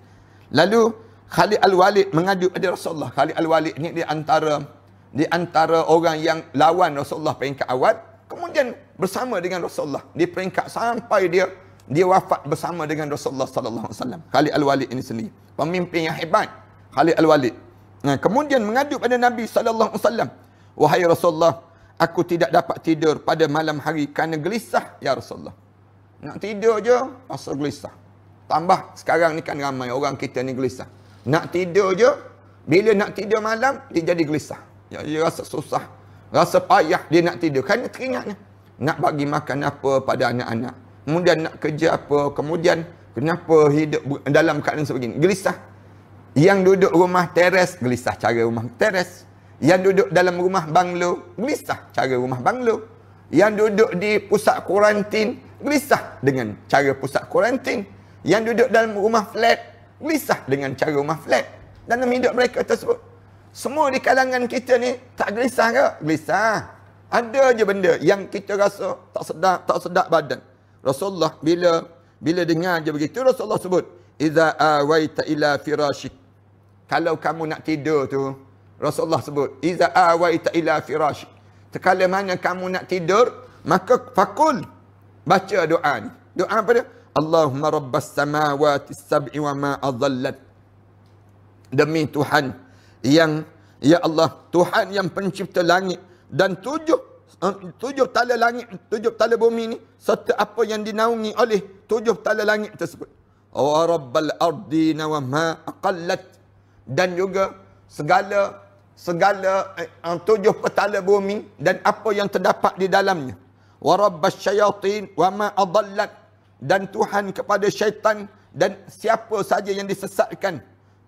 lalu Khalid Al-Walid mengadu kepada Rasulullah Khalid Al-Walid ni di antara di antara orang yang lawan Rasulullah peringkat awal kemudian bersama dengan Rasulullah di peringkat sampai dia dia wafat bersama dengan Rasulullah sallallahu alaihi wasallam Khalid Al-Walid ini sendiri pemimpin yang hebat Khalid Al-Walid nah, kemudian mengadu kepada Nabi sallallahu alaihi wasallam wahai Rasulullah aku tidak dapat tidur pada malam hari kerana gelisah ya Rasulullah nak tidur je, rasa gelisah. Tambah sekarang ni kan ramai orang kita ni gelisah. Nak tidur je, bila nak tidur malam, dia jadi gelisah. Dia, ya, dia rasa susah. Rasa payah dia nak tidur. Kerana teringatnya. Nak bagi makan apa pada anak-anak. Kemudian nak kerja apa. Kemudian kenapa hidup dalam keadaan sebegini. Gelisah. Yang duduk rumah teres, gelisah cara rumah teres. Yang duduk dalam rumah banglo, gelisah cara rumah banglo. Yang duduk di pusat kuarantin, gelisah dengan cara pusat quarantine Yang duduk dalam rumah flat, gelisah dengan cara rumah flat. Dalam hidup mereka tersebut. Semua di kalangan kita ni tak gelisah ke? Gelisah. Ada je benda yang kita rasa tak sedap, tak sedap badan. Rasulullah bila bila dengar je begitu Rasulullah sebut, "Idza awaita ila firashik." Kalau kamu nak tidur tu, Rasulullah sebut, "Idza awaita ila firashik." Sekala mana kamu nak tidur, maka fakul Baca doa ni. Doa apa dia? Allahumma rabbas samawati sab'i wa ma adhallat. Demi Tuhan yang ya Allah, Tuhan yang pencipta langit dan tujuh eh, tujuh tala langit, tujuh tala bumi ni serta apa yang dinaungi oleh tujuh tala langit tersebut. Wa rabbal ardi wa ma aqallat dan juga segala segala eh, tujuh petala bumi dan apa yang terdapat di dalamnya wa rabbas syayatin wa ma adallat dan Tuhan kepada syaitan dan siapa saja yang disesatkan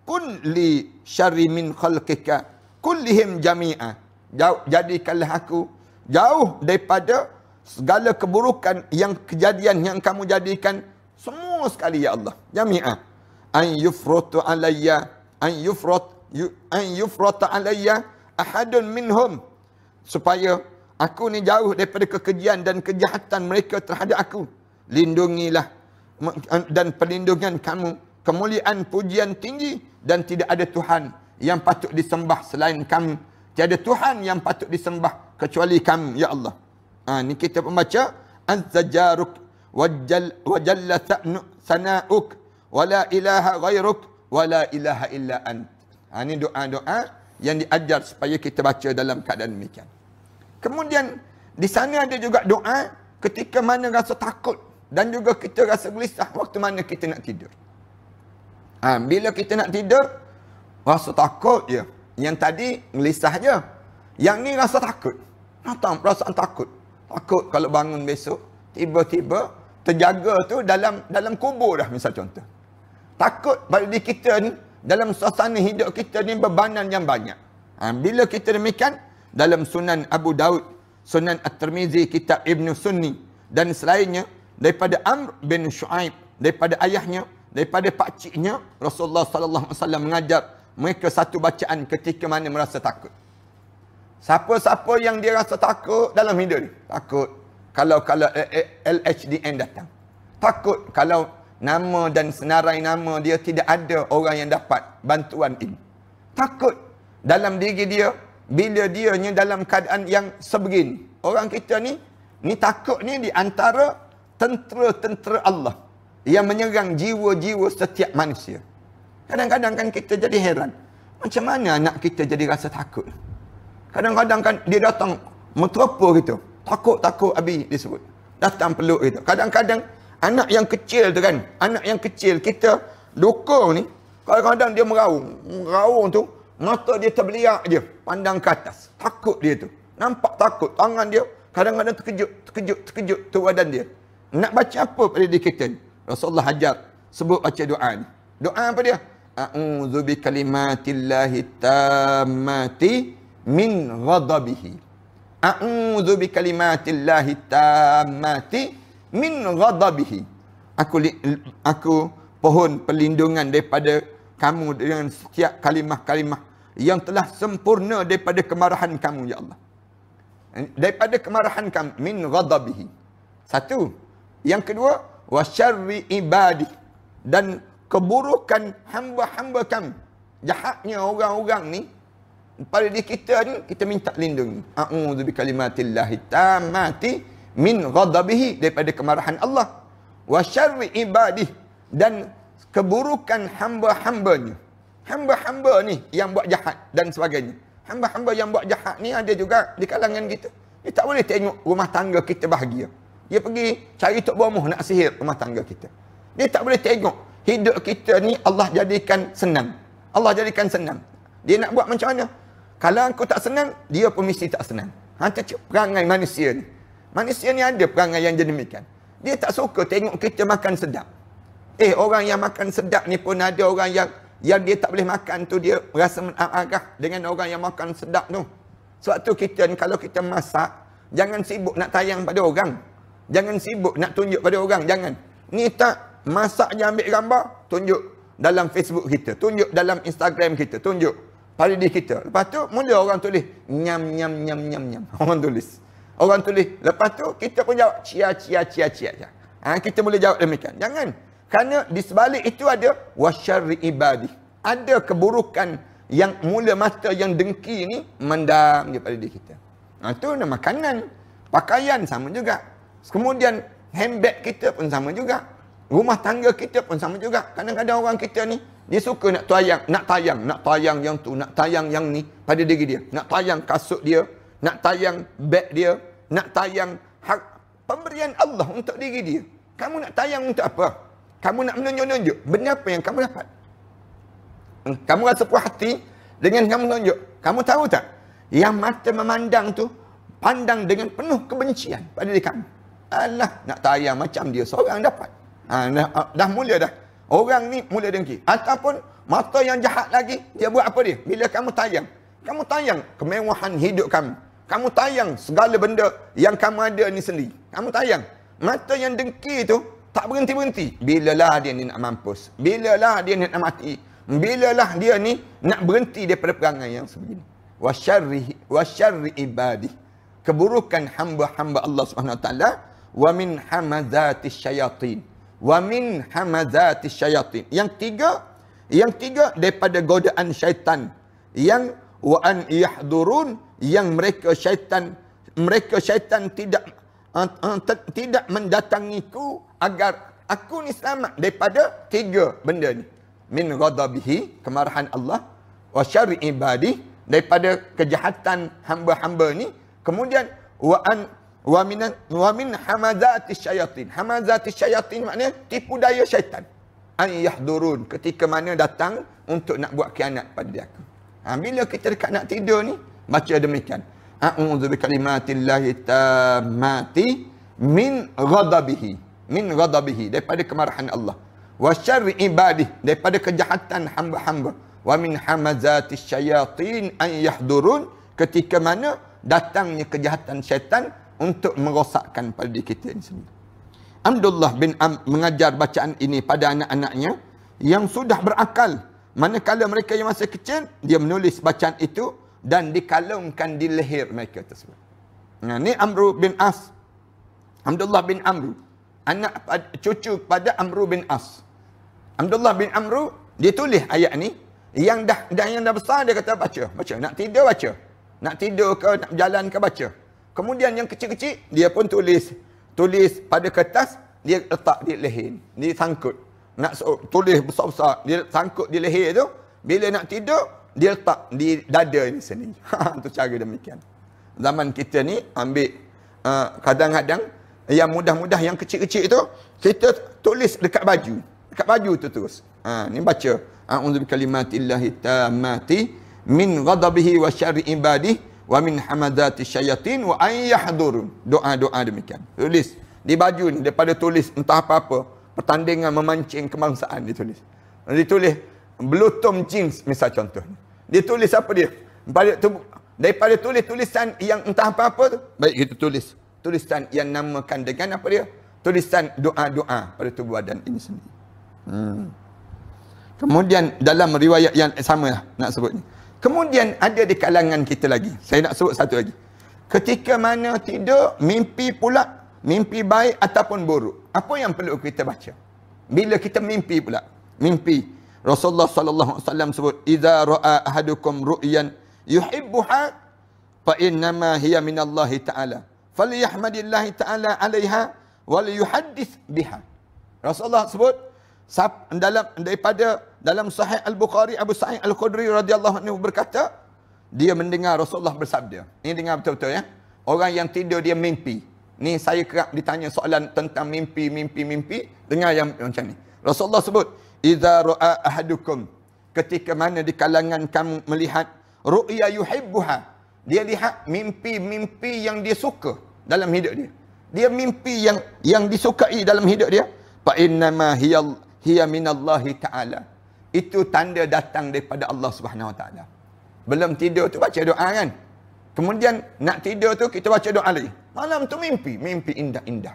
kulli syarri min khalqika kullihim jami'a jauh, jadikanlah aku jauh daripada segala keburukan yang kejadian yang kamu jadikan semua sekali ya Allah jami'a an yufrutu alayya an yufrut an yufrata alayya ahadun minhum supaya Aku ni jauh daripada kekejian dan kejahatan mereka terhadap aku. Lindungilah eh, dan perlindungan kamu. Kemuliaan pujian tinggi dan tidak ada Tuhan yang patut disembah selain kamu. Tiada Tuhan yang patut disembah kecuali kamu, Ya Allah. Ha, ini kita pembaca. Az-zajaruk wajalla sana'uk wala ilaha ghairuk wala ilaha illa an. ini ha, doa-doa yang diajar supaya kita baca dalam keadaan demikian. Kemudian di sana ada juga doa ketika mana rasa takut dan juga kita rasa gelisah waktu mana kita nak tidur. Ha, bila kita nak tidur, rasa takut ya. Yang tadi gelisah je. Yang ni rasa takut. Datang ha, perasaan takut. Takut kalau bangun besok, tiba-tiba terjaga tu dalam dalam kubur dah misal contoh. Takut pada diri kita ni, dalam suasana hidup kita ni bebanan yang banyak. Ha, bila kita demikian, dalam Sunan Abu Daud, Sunan At-Tirmizi, kitab Ibn Sunni dan selainnya daripada Amr bin Shu'aib, daripada ayahnya, daripada pak ciknya Rasulullah sallallahu alaihi wasallam mengajar mereka satu bacaan ketika mana merasa takut. Siapa-siapa yang dia rasa takut dalam hidup ni? Takut kalau kalau eh, eh, LHDN datang. Takut kalau nama dan senarai nama dia tidak ada orang yang dapat bantuan ini. Takut dalam diri dia bila dia dianya dalam keadaan yang sebegini. Orang kita ni, ni takut ni di antara tentera-tentera Allah yang menyerang jiwa-jiwa setiap manusia. Kadang-kadang kan kita jadi heran. Macam mana anak kita jadi rasa takut? Kadang-kadang kan dia datang metropo gitu. Takut-takut abi disebut. Datang peluk gitu. Kadang-kadang anak yang kecil tu kan. Anak yang kecil kita dukung ni. Kadang-kadang dia meraung. Meraung tu Mata dia terbeliak je. Pandang ke atas. Takut dia tu. Nampak takut. Tangan dia kadang-kadang terkejut. Terkejut, terkejut. Terwadan dia. Nak baca apa pada dia kata ni? Rasulullah ajar. Sebut baca doa ni. Doa apa dia? A'udhu bi kalimatillahi tamati min ghadabihi. A'udhu bi kalimatillahi tamati min ghadabihi. Aku, aku pohon perlindungan daripada kamu dengan setiap kalimah-kalimah yang telah sempurna daripada kemarahan kamu ya Allah. Eh, daripada kemarahan kamu min ghadabihi. Satu. Yang kedua wa syarri ibadi dan keburukan hamba-hamba kamu. Jahatnya orang-orang ni pada diri kita ni kita minta lindungi. A'udzu bi kalimatillahi tammati min ghadabihi daripada kemarahan Allah wa syarri ibadi dan keburukan hamba-hambanya hamba-hamba ni yang buat jahat dan sebagainya. Hamba-hamba yang buat jahat ni ada juga di kalangan kita. Dia tak boleh tengok rumah tangga kita bahagia. Dia pergi cari Tok Bomoh nak sihir rumah tangga kita. Dia tak boleh tengok hidup kita ni Allah jadikan senang. Allah jadikan senang. Dia nak buat macam mana? Kalau aku tak senang, dia pun mesti tak senang. Hanta perangai manusia ni. Manusia ni ada perangai yang jenemikan. Dia tak suka tengok kita makan sedap. Eh, orang yang makan sedap ni pun ada orang yang yang dia tak boleh makan tu dia rasa menarah dengan orang yang makan sedap tu. Sebab tu kita kalau kita masak, jangan sibuk nak tayang pada orang. Jangan sibuk nak tunjuk pada orang, jangan. Ni tak masak je ambil gambar, tunjuk dalam Facebook kita, tunjuk dalam Instagram kita, tunjuk pada diri kita. Lepas tu mula orang tulis nyam nyam nyam nyam nyam. Orang tulis. Orang tulis. Lepas tu kita pun jawab cia cia cia cia. cia. Ha, kita boleh jawab demikian. Jangan. Kerana di sebalik itu ada wasyari ibadi. Ada keburukan yang mula mata yang dengki ini mendam daripada diri kita. Nah, ha, tu, nama makanan. Pakaian sama juga. Kemudian handbag kita pun sama juga. Rumah tangga kita pun sama juga. Kadang-kadang orang kita ni, dia suka nak tayang, nak tayang, nak tayang yang tu, nak tayang yang ni pada diri dia. Nak tayang kasut dia, nak tayang beg dia, nak tayang hak pemberian Allah untuk diri dia. Kamu nak tayang untuk apa? kamu nak menunjuk-nunjuk benda apa yang kamu dapat? Hmm, kamu rasa puas hati dengan kamu menunjuk. Kamu tahu tak? Yang mata memandang tu pandang dengan penuh kebencian pada diri kamu. Alah, nak tayang macam dia seorang dapat. Ha, dah, ha, dah mula dah. Orang ni mulia dengki. Ataupun mata yang jahat lagi, dia buat apa dia? Bila kamu tayang. Kamu tayang kemewahan hidup kamu. Kamu tayang segala benda yang kamu ada ni sendiri. Kamu tayang. Mata yang dengki tu, tak berhenti-berhenti. Bilalah dia ni nak mampus. Bilalah dia ni nak mati. Bilalah dia ni nak berhenti daripada perangai yang sebegini. Wa syarri ibadih. Keburukan hamba-hamba Allah Subhanahu Wa min hamazati syayatin. Wa min hamazati syayatin. Yang tiga. Yang tiga daripada godaan syaitan. Yang wa an yahdurun. Yang mereka syaitan. Mereka syaitan tidak uh, uh, tidak mendatangiku agar aku ni selamat daripada tiga benda ni. Min ghadabihi, kemarahan Allah. Wa syari ibadi, daripada kejahatan hamba-hamba ni. Kemudian, wa an wa min wa min hamazati syayatin. Hamazati syayatin maknanya tipu daya syaitan. An yahdurun ketika mana datang untuk nak buat kianat pada dia. Ha, bila kita dekat nak tidur ni, baca demikian. A'udzu bi kalimatillahit tammati min ghadabihi min ghadabihi daripada kemarahan Allah wa syarri ibadi daripada kejahatan hamba-hamba wa min hamazati syayatin an yahdurun ketika mana datangnya kejahatan syaitan untuk merosakkan pada diri kita ini sendiri. Abdullah bin Am mengajar bacaan ini pada anak-anaknya yang sudah berakal. Manakala mereka yang masih kecil, dia menulis bacaan itu dan dikalungkan di leher mereka tersebut. Nah, ini Amru bin As. Abdullah bin Amru anak cucu kepada Amru bin As. Abdullah bin Amru dia tulis ayat ni yang dah dah yang dah besar dia kata baca, baca nak tidur baca. Nak tidur ke nak jalan ke baca. Kemudian yang kecil-kecil dia pun tulis tulis pada kertas dia letak di leher, di sangkut. Nak tulis besar-besar dia sangkut di leher tu bila nak tidur dia letak di dada ni sini. Ha, tu cara demikian. Zaman kita ni ambil uh, kadang-kadang yang mudah-mudah yang kecil-kecil tu kita tulis dekat baju dekat baju tu terus ha ni baca a'udzu bikalimatillahit tamati min ghadabihi wa syarri ibadi wa min hamadati syayatin wa an yahdurun doa-doa demikian tulis di baju ni daripada tulis entah apa-apa pertandingan memancing kemangsaan ditulis ditulis blutum jeans misal contohnya ditulis apa dia daripada tulis tulisan yang entah apa-apa tu baik kita tulis tulisan yang namakan dengan apa dia? Tulisan doa-doa pada tubuh badan ini sendiri. Hmm. Kemudian dalam riwayat yang sama lah nak sebut ni. Kemudian ada di kalangan kita lagi. Saya nak sebut satu lagi. Ketika mana tidur, mimpi pula. Mimpi baik ataupun buruk. Apa yang perlu kita baca? Bila kita mimpi pula. Mimpi. Rasulullah sallallahu alaihi wasallam sebut idza ra'a ahadukum ru'yan yuhibbuha fa innama hiya min Allah ta'ala falyahmadillah ta'ala Alaiha, wa liyuhaddith biha. Rasulullah sebut dalam daripada dalam sahih al-Bukhari Abu Sa'id al-Khudri radhiyallahu anhu berkata dia mendengar Rasulullah bersabda. Ini dengar betul-betul ya. Orang yang tidur dia mimpi. Ni saya kerap ditanya soalan tentang mimpi mimpi mimpi dengar yang macam ni. Rasulullah sebut idza ra'a ahadukum ketika mana di kalangan kamu melihat ru'ya yuhibbuha dia lihat mimpi-mimpi yang dia suka dalam hidup dia. Dia mimpi yang yang disukai dalam hidup dia. Fa innama hiya hiya minallahi ta'ala. Itu tanda datang daripada Allah Subhanahu Wa Taala. Belum tidur tu baca doa kan? Kemudian nak tidur tu kita baca doa lagi. Malam tu mimpi, mimpi indah-indah.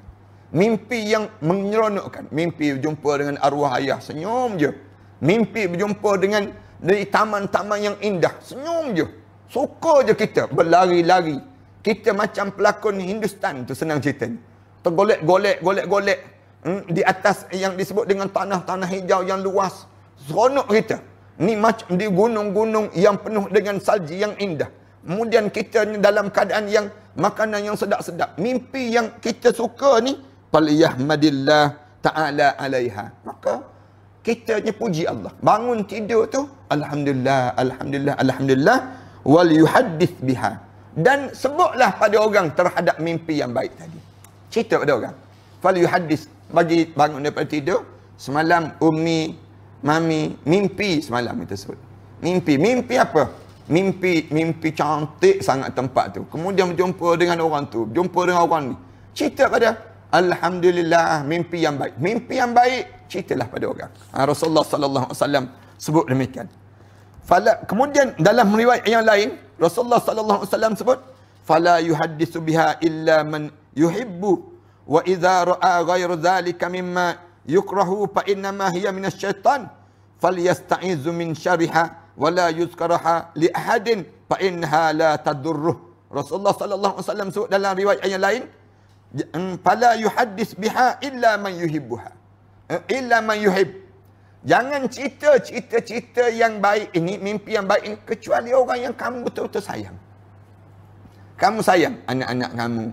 Mimpi yang menyeronokkan, mimpi berjumpa dengan arwah ayah, senyum je. Mimpi berjumpa dengan dari taman-taman yang indah, senyum je. Suka je kita berlari-lari kita macam pelakon Hindustan tu senang cerita ni. Tergolek-golek, golek-golek. Hmm, di atas yang disebut dengan tanah-tanah hijau yang luas. Seronok kita. Ni macam di gunung-gunung yang penuh dengan salji yang indah. Kemudian kita dalam keadaan yang makanan yang sedap-sedap. Mimpi yang kita suka ni. Paliyah madillah ta'ala alaiha. Maka kita ni puji Allah. Bangun tidur tu. Alhamdulillah, Alhamdulillah, Alhamdulillah. Wal yuhadith biha dan sebutlah pada orang terhadap mimpi yang baik tadi. Cerita pada orang. Fal yuhaddis bagi bangun daripada tidur, semalam ummi, mami mimpi semalam itu sebut. Mimpi, mimpi apa? Mimpi, mimpi cantik sangat tempat tu. Kemudian berjumpa dengan orang tu, jumpa dengan orang ni. Cerita pada alhamdulillah mimpi yang baik. Mimpi yang baik ceritalah pada orang. Ha, Rasulullah sallallahu alaihi wasallam sebut demikian. Fala, kemudian dalam riwayat yang lain Rasulullah sallallahu alaihi wasallam sebut fala yuhaddisu biha illa man yuhibbu wa idza ra'a ghayra dhalika mimma yukrahu fa inna ma hiya min asyaitan falyasta'izu min syarriha wa la yuzkaraha li ahadin fa innaha la tadurru Rasulullah sallallahu alaihi wasallam sebut dalam riwayat yang lain fala yuhaddis biha illa man yuhibbuha eh, illa man yuhibbu Jangan cerita-cerita-cerita yang baik ini, mimpi yang baik ini, kecuali orang yang kamu betul-betul sayang. Kamu sayang anak-anak kamu,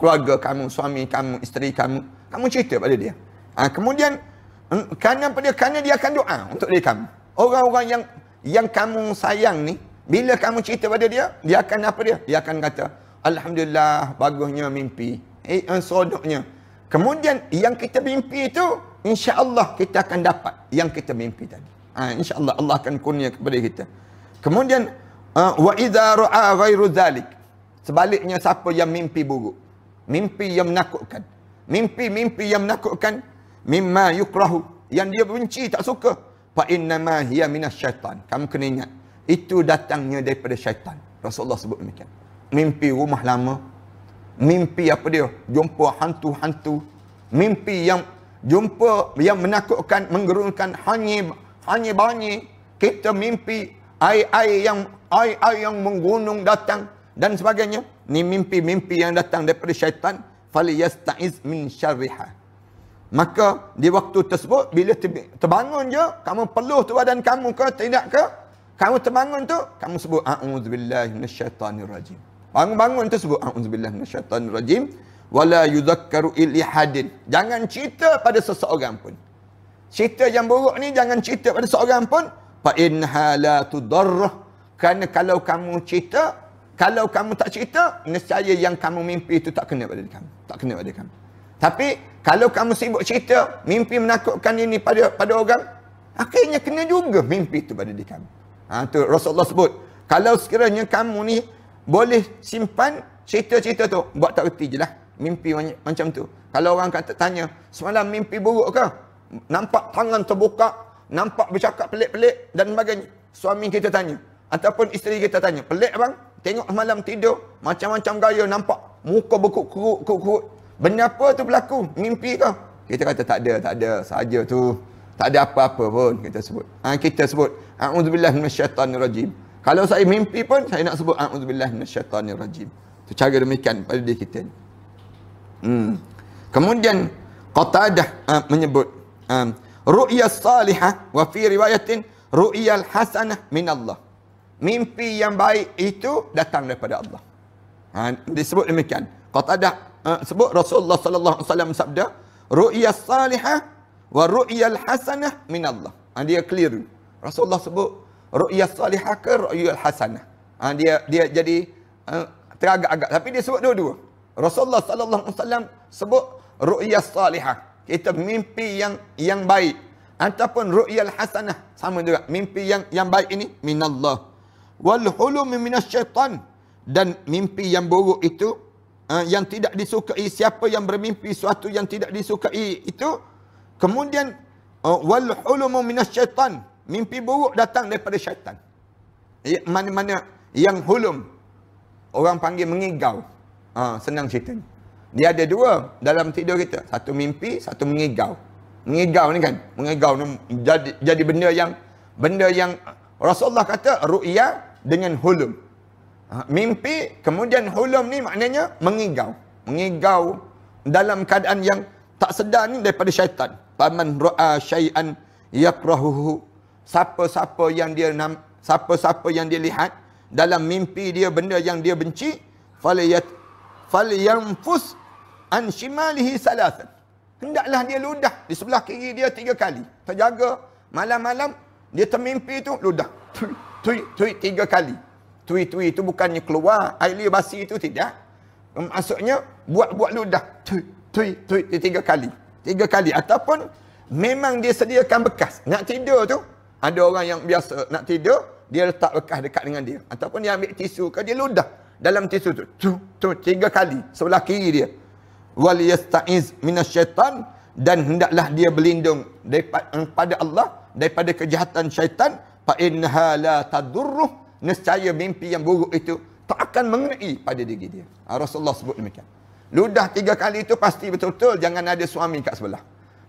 keluarga kamu, suami kamu, isteri kamu. Kamu cerita pada dia. Ha, kemudian, hmm, kerana pada kerana dia akan doa untuk dia kamu. Orang-orang yang yang kamu sayang ni, bila kamu cerita pada dia, dia akan apa dia? Dia akan kata, Alhamdulillah, bagusnya mimpi. Eh, eh sodoknya. Kemudian, yang kita mimpi itu, insya-Allah kita akan dapat yang kita mimpi tadi. Ha, insya-Allah Allah akan kurnia kepada kita. Kemudian ha, wa idza ra'a ghairu zalik. Sebaliknya siapa yang mimpi buruk, mimpi yang menakutkan, mimpi-mimpi yang menakutkan mimma yukrahu yang dia benci tak suka fa inna ma hiya minasy syaitan. Kamu kena ingat itu datangnya daripada syaitan. Rasulullah sebut demikian. Mimpi rumah lama, mimpi apa dia? Jumpa hantu-hantu, mimpi yang jumpa yang menakutkan, menggerunkan hanyi hanyi bani kita mimpi ai ai yang ai ai yang menggunung datang dan sebagainya. Ni mimpi-mimpi yang datang daripada syaitan. Faliyasta'iz min syarriha. Maka di waktu tersebut bila terbangun je kamu perlu tu badan kamu ke tidak ke? Kamu terbangun tu kamu sebut a'udzubillahi minasyaitanirrajim. Bangun-bangun tu sebut a'udzubillahi minasyaitanirrajim wala yudhakkaru illi hadin. Jangan cerita pada seseorang pun. Cerita yang buruk ni jangan cerita pada seseorang pun. Fa inha la tudarrah. Kerana kalau kamu cerita, kalau kamu tak cerita, nescaya yang kamu mimpi itu tak kena pada kamu. Tak kena pada kamu. Tapi kalau kamu sibuk cerita, mimpi menakutkan ini pada pada orang, akhirnya kena juga mimpi itu pada diri kamu. Ha, itu Rasulullah sebut. Kalau sekiranya kamu ni boleh simpan cerita-cerita tu, buat tak reti je lah mimpi macam tu. Kalau orang kata tanya, semalam mimpi buruk ke? Nampak tangan terbuka, nampak bercakap pelik-pelik dan sebagainya. Suami kita tanya ataupun isteri kita tanya, pelik bang? Tengok malam tidur macam-macam gaya nampak muka bekuk kuruk kuruk. kuruk. Benda apa tu berlaku? Mimpi ke? Kita kata tak ada, tak ada. Saja tu. Tak ada apa-apa pun kita sebut. Ha, kita sebut a'udzubillahi minasyaitanirrajim. Kalau saya mimpi pun saya nak sebut a'udzubillahi rajim. Itu cara demikian pada diri kita. Ini. Hmm. Kemudian Qatadah uh, menyebut um, ah, ru'ya salihah wa fi riwayatin ru'ya hasanah min Allah. Mimpi yang baik itu datang daripada Allah. Ha, disebut demikian. Qatadah uh, sebut Rasulullah sallallahu alaihi wasallam sabda ru'ya salihah wa ru'ya hasanah min Allah. Ha, dia clear. Rasulullah sebut ru'ya salihah ke ru'ya hasanah. Ha, dia dia jadi uh, teragak-agak tapi dia sebut dua-dua. Rasulullah sallallahu alaihi wasallam sebut ru'ya salihah, kita mimpi yang yang baik ataupun ru'ya hasanah sama juga mimpi yang yang baik ini minallah. Wal hulum minasyaitan dan mimpi yang buruk itu eh, yang tidak disukai siapa yang bermimpi suatu yang tidak disukai itu kemudian uh, wal hulum minasyaitan mimpi buruk datang daripada syaitan. Ya, mana-mana yang hulum orang panggil mengigau. Ha, senang cerita ni. Dia ada dua dalam tidur kita. Satu mimpi, satu mengigau. Mengigau ni kan? Mengigau ni jadi, jadi benda yang benda yang Rasulullah kata ru'ya dengan hulum. Ha, mimpi kemudian hulum ni maknanya mengigau. Mengigau dalam keadaan yang tak sedar ni daripada syaitan. Paman ru'a syai'an yakrahuhu. Siapa-siapa yang dia siapa-siapa yang dia lihat dalam mimpi dia benda yang dia benci, falyat falyanfus an shimalihi salasan. Hendaklah dia ludah di sebelah kiri dia tiga kali. Terjaga malam-malam dia termimpi tu ludah. Tui, tui, tui tiga kali. Tui, tui itu bukannya keluar air liur basi itu tidak. Maksudnya buat-buat ludah. Tui, tui, tui, tui tiga kali. Tiga kali ataupun memang dia sediakan bekas. Nak tidur tu ada orang yang biasa nak tidur dia letak bekas dekat dengan dia ataupun dia ambil tisu ke dia ludah dalam tisu tu, tu, tu tiga kali sebelah kiri dia wal yasta'iz minasyaitan dan hendaklah dia berlindung daripada eh, Allah daripada kejahatan syaitan fa innaha la tadurruh nescaya mimpi yang buruk itu tak akan mengenai pada diri dia ha, Rasulullah sebut demikian ludah tiga kali itu pasti betul-betul jangan ada suami kat sebelah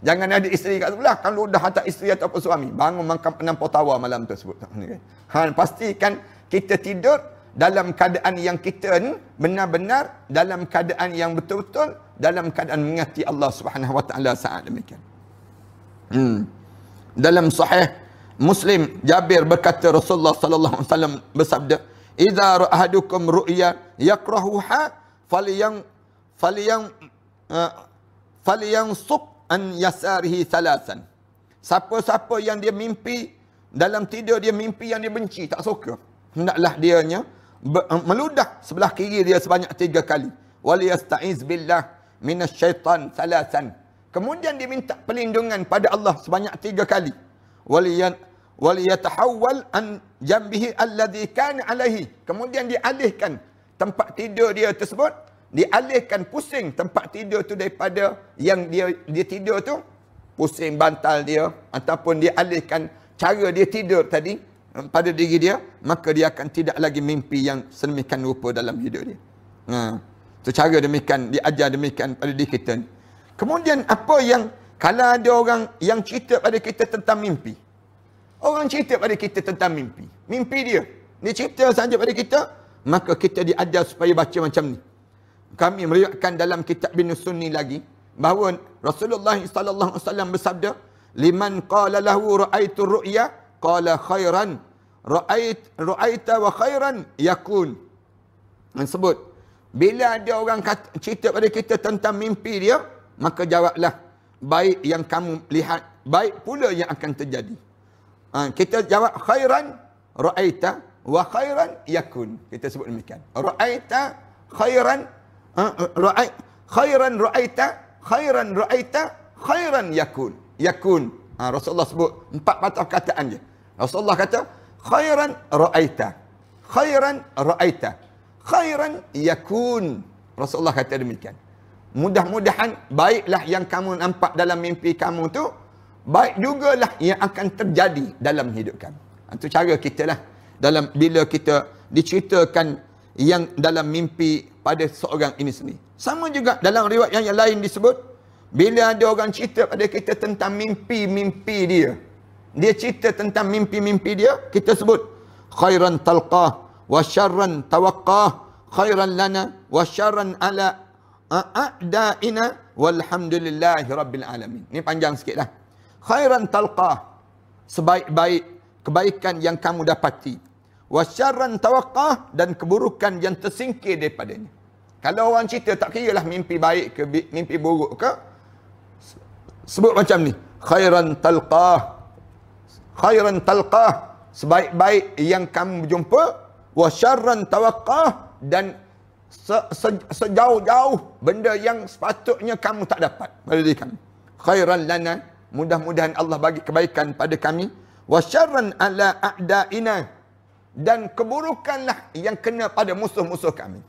Jangan ada isteri kat sebelah. Kalau dah hantar isteri ataupun suami. Bangun makan enam potawa malam tu tersebut. Ha, kan. ha, pastikan kita tidur dalam keadaan yang kita ni benar-benar dalam keadaan yang betul-betul dalam keadaan mengerti Allah Subhanahu wa taala saat demikian. Hmm. Dalam sahih Muslim Jabir berkata Rasulullah sallallahu alaihi wasallam bersabda, "Idza ra'ahadukum ru'ya yakrahuha falyang falyang uh, eh, falyang suq an yasarihi thalasan." Siapa-siapa yang dia mimpi dalam tidur dia mimpi yang dia benci, tak suka, hendaklah nya." meludah sebelah kiri dia sebanyak tiga kali. Waliyasta'iz billah syaitan salasan. Kemudian dia minta pelindungan pada Allah sebanyak tiga kali. Waliyan waliyatahawwal an jambihi alladhi kan alaihi. Kemudian dia alihkan tempat tidur dia tersebut. Dia alihkan pusing tempat tidur tu daripada yang dia dia tidur tu. Pusing bantal dia ataupun dia alihkan cara dia tidur tadi pada diri dia, maka dia akan tidak lagi mimpi yang sedemikian rupa dalam hidup dia. Ha. Secara demikian, diajar demikian pada diri kita. Kemudian apa yang, kalau ada orang yang cerita pada kita tentang mimpi. Orang cerita pada kita tentang mimpi. Mimpi dia. Dia cerita saja pada kita, maka kita diajar supaya baca macam ni. Kami meriakkan dalam kitab bin Sunni lagi, bahawa Rasulullah sallallahu alaihi wasallam bersabda, Liman qala lahu ra'aitu ru'ya, qala khairan ra'ait ra'aita wa khairan yakun dan sebut bila ada orang kata, cerita pada kita tentang mimpi dia maka jawablah baik yang kamu lihat baik pula yang akan terjadi ha, kita jawab khairan ra'aita wa khairan yakun kita sebut demikian ra'aita khairan ha, ra'ai khairan ra'aita khairan ra'aita khairan yakun yakun ha, Rasulullah sebut empat patah kataan je Rasulullah kata khairan ra'aita khairan ra'aita khairan yakun Rasulullah kata demikian mudah-mudahan baiklah yang kamu nampak dalam mimpi kamu tu baik jugalah yang akan terjadi dalam hidup kamu itu cara kita lah dalam bila kita diceritakan yang dalam mimpi pada seorang ini sendiri sama juga dalam riwayat yang, yang lain disebut bila ada orang cerita pada kita tentang mimpi-mimpi dia dia cerita tentang mimpi-mimpi dia kita sebut khairan talqa wa syarran tawaqqa khairan lana wa syarran ala a'da'ina walhamdulillahi rabbil alamin ni panjang sikit lah khairan talqa sebaik-baik kebaikan yang kamu dapati wa syarran tawaqqa dan keburukan yang tersingkir daripadanya kalau orang cerita tak kira lah mimpi baik ke mimpi buruk ke sebut macam ni khairan talqah khairan talqah sebaik-baik yang kamu berjumpa wa syarran tawaqqah dan se, se, sejauh-jauh benda yang sepatutnya kamu tak dapat pada diri kamu khairan lana mudah-mudahan Allah bagi kebaikan pada kami wa syarran ala a'da'ina dan keburukanlah yang kena pada musuh-musuh kami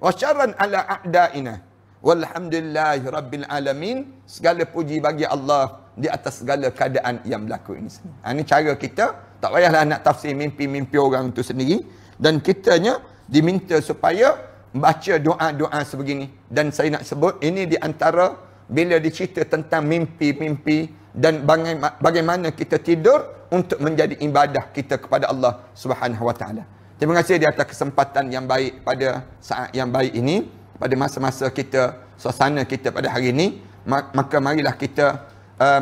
wa syarran ala a'da'ina walhamdulillahi rabbil alamin segala puji bagi Allah di atas segala keadaan yang berlaku ini. Ha, ini cara kita tak payahlah nak tafsir mimpi-mimpi orang itu sendiri dan kitanya diminta supaya baca doa-doa sebegini dan saya nak sebut ini di antara bila dicerita tentang mimpi-mimpi dan bagaimana kita tidur untuk menjadi ibadah kita kepada Allah Subhanahu Wa Taala. Terima kasih di atas kesempatan yang baik pada saat yang baik ini pada masa-masa kita suasana kita pada hari ini maka marilah kita uh,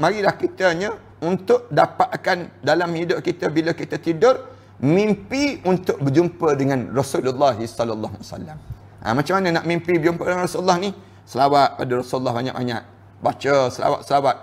marilah kita kitanya untuk dapatkan dalam hidup kita bila kita tidur mimpi untuk berjumpa dengan Rasulullah sallallahu ha, alaihi macam mana nak mimpi berjumpa dengan Rasulullah ni? Selawat pada Rasulullah banyak-banyak. Baca selawat-selawat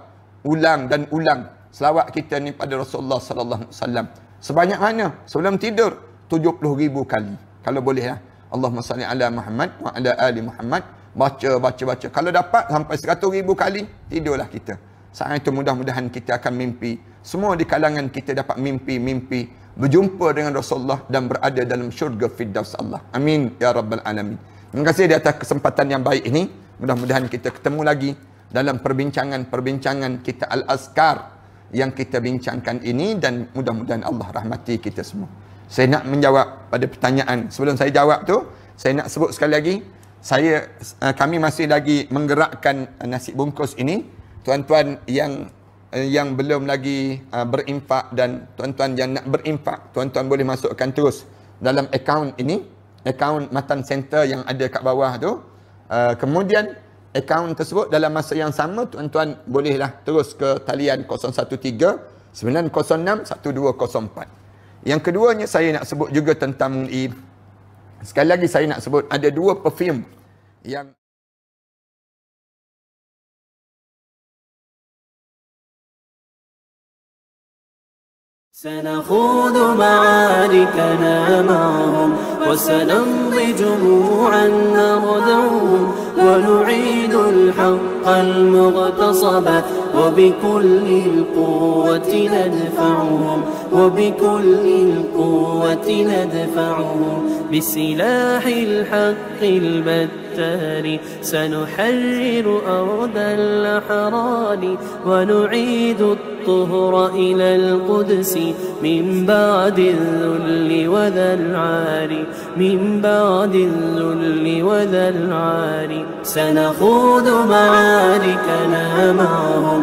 ulang dan ulang selawat kita ni pada Rasulullah sallallahu alaihi Wasallam Sebanyak mana? Sebelum tidur 70,000 kali. Kalau boleh ya. Allahumma salli ala Muhammad wa ala ali Muhammad. Baca, baca, baca. Kalau dapat sampai 100 ribu kali, tidurlah kita. Saat itu mudah-mudahan kita akan mimpi. Semua di kalangan kita dapat mimpi-mimpi. Berjumpa dengan Rasulullah dan berada dalam syurga Firdaus Allah. Amin. Ya Rabbal Alamin. Terima kasih di atas kesempatan yang baik ini. Mudah-mudahan kita ketemu lagi dalam perbincangan-perbincangan kita Al-Azkar yang kita bincangkan ini dan mudah-mudahan Allah rahmati kita semua. Saya nak menjawab pada pertanyaan. Sebelum saya jawab tu, saya nak sebut sekali lagi saya eh, kami masih lagi menggerakkan uh, nasi bungkus ini tuan-tuan yang eh, yang belum lagi berimpak dan tuan-tuan yang nak berimpak, tuan-tuan boleh masukkan terus dalam akaun ini akaun matan center yang ada kat bawah tu kemudian akaun tersebut dalam masa yang sama tuan-tuan bolehlah terus ke talian 013 906 1204 yang keduanya saya nak sebut juga tentang ini Sekali lagi saya nak sebut ada dua perfume yang سنخوض معاركنا معهم وسنمضي جموعا نغدوهم ونعيد الحق المغتصب وبكل القوة ندفعهم وبكل القوة ندفعهم بسلاح الحق البتار سنحرر أرض الأحرار ونعيد الطهر إلى القدس من بعد الذل وذا العار من بعد الذل وذا العار سنخوض معاركنا معهم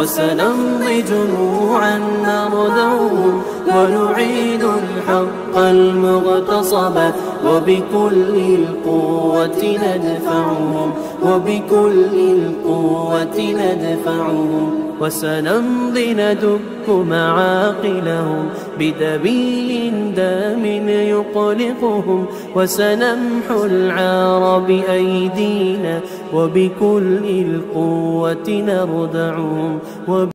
وسنمضي جموعا نردوهم ونعيد الحق المغتصب وبكل القوة ندفعهم وبكل القوة ندفعهم وسنمضي ندك معاقلهم بدبي دام يقلقهم وسنمحو العار بأيدينا وبكل القوة نردعهم وب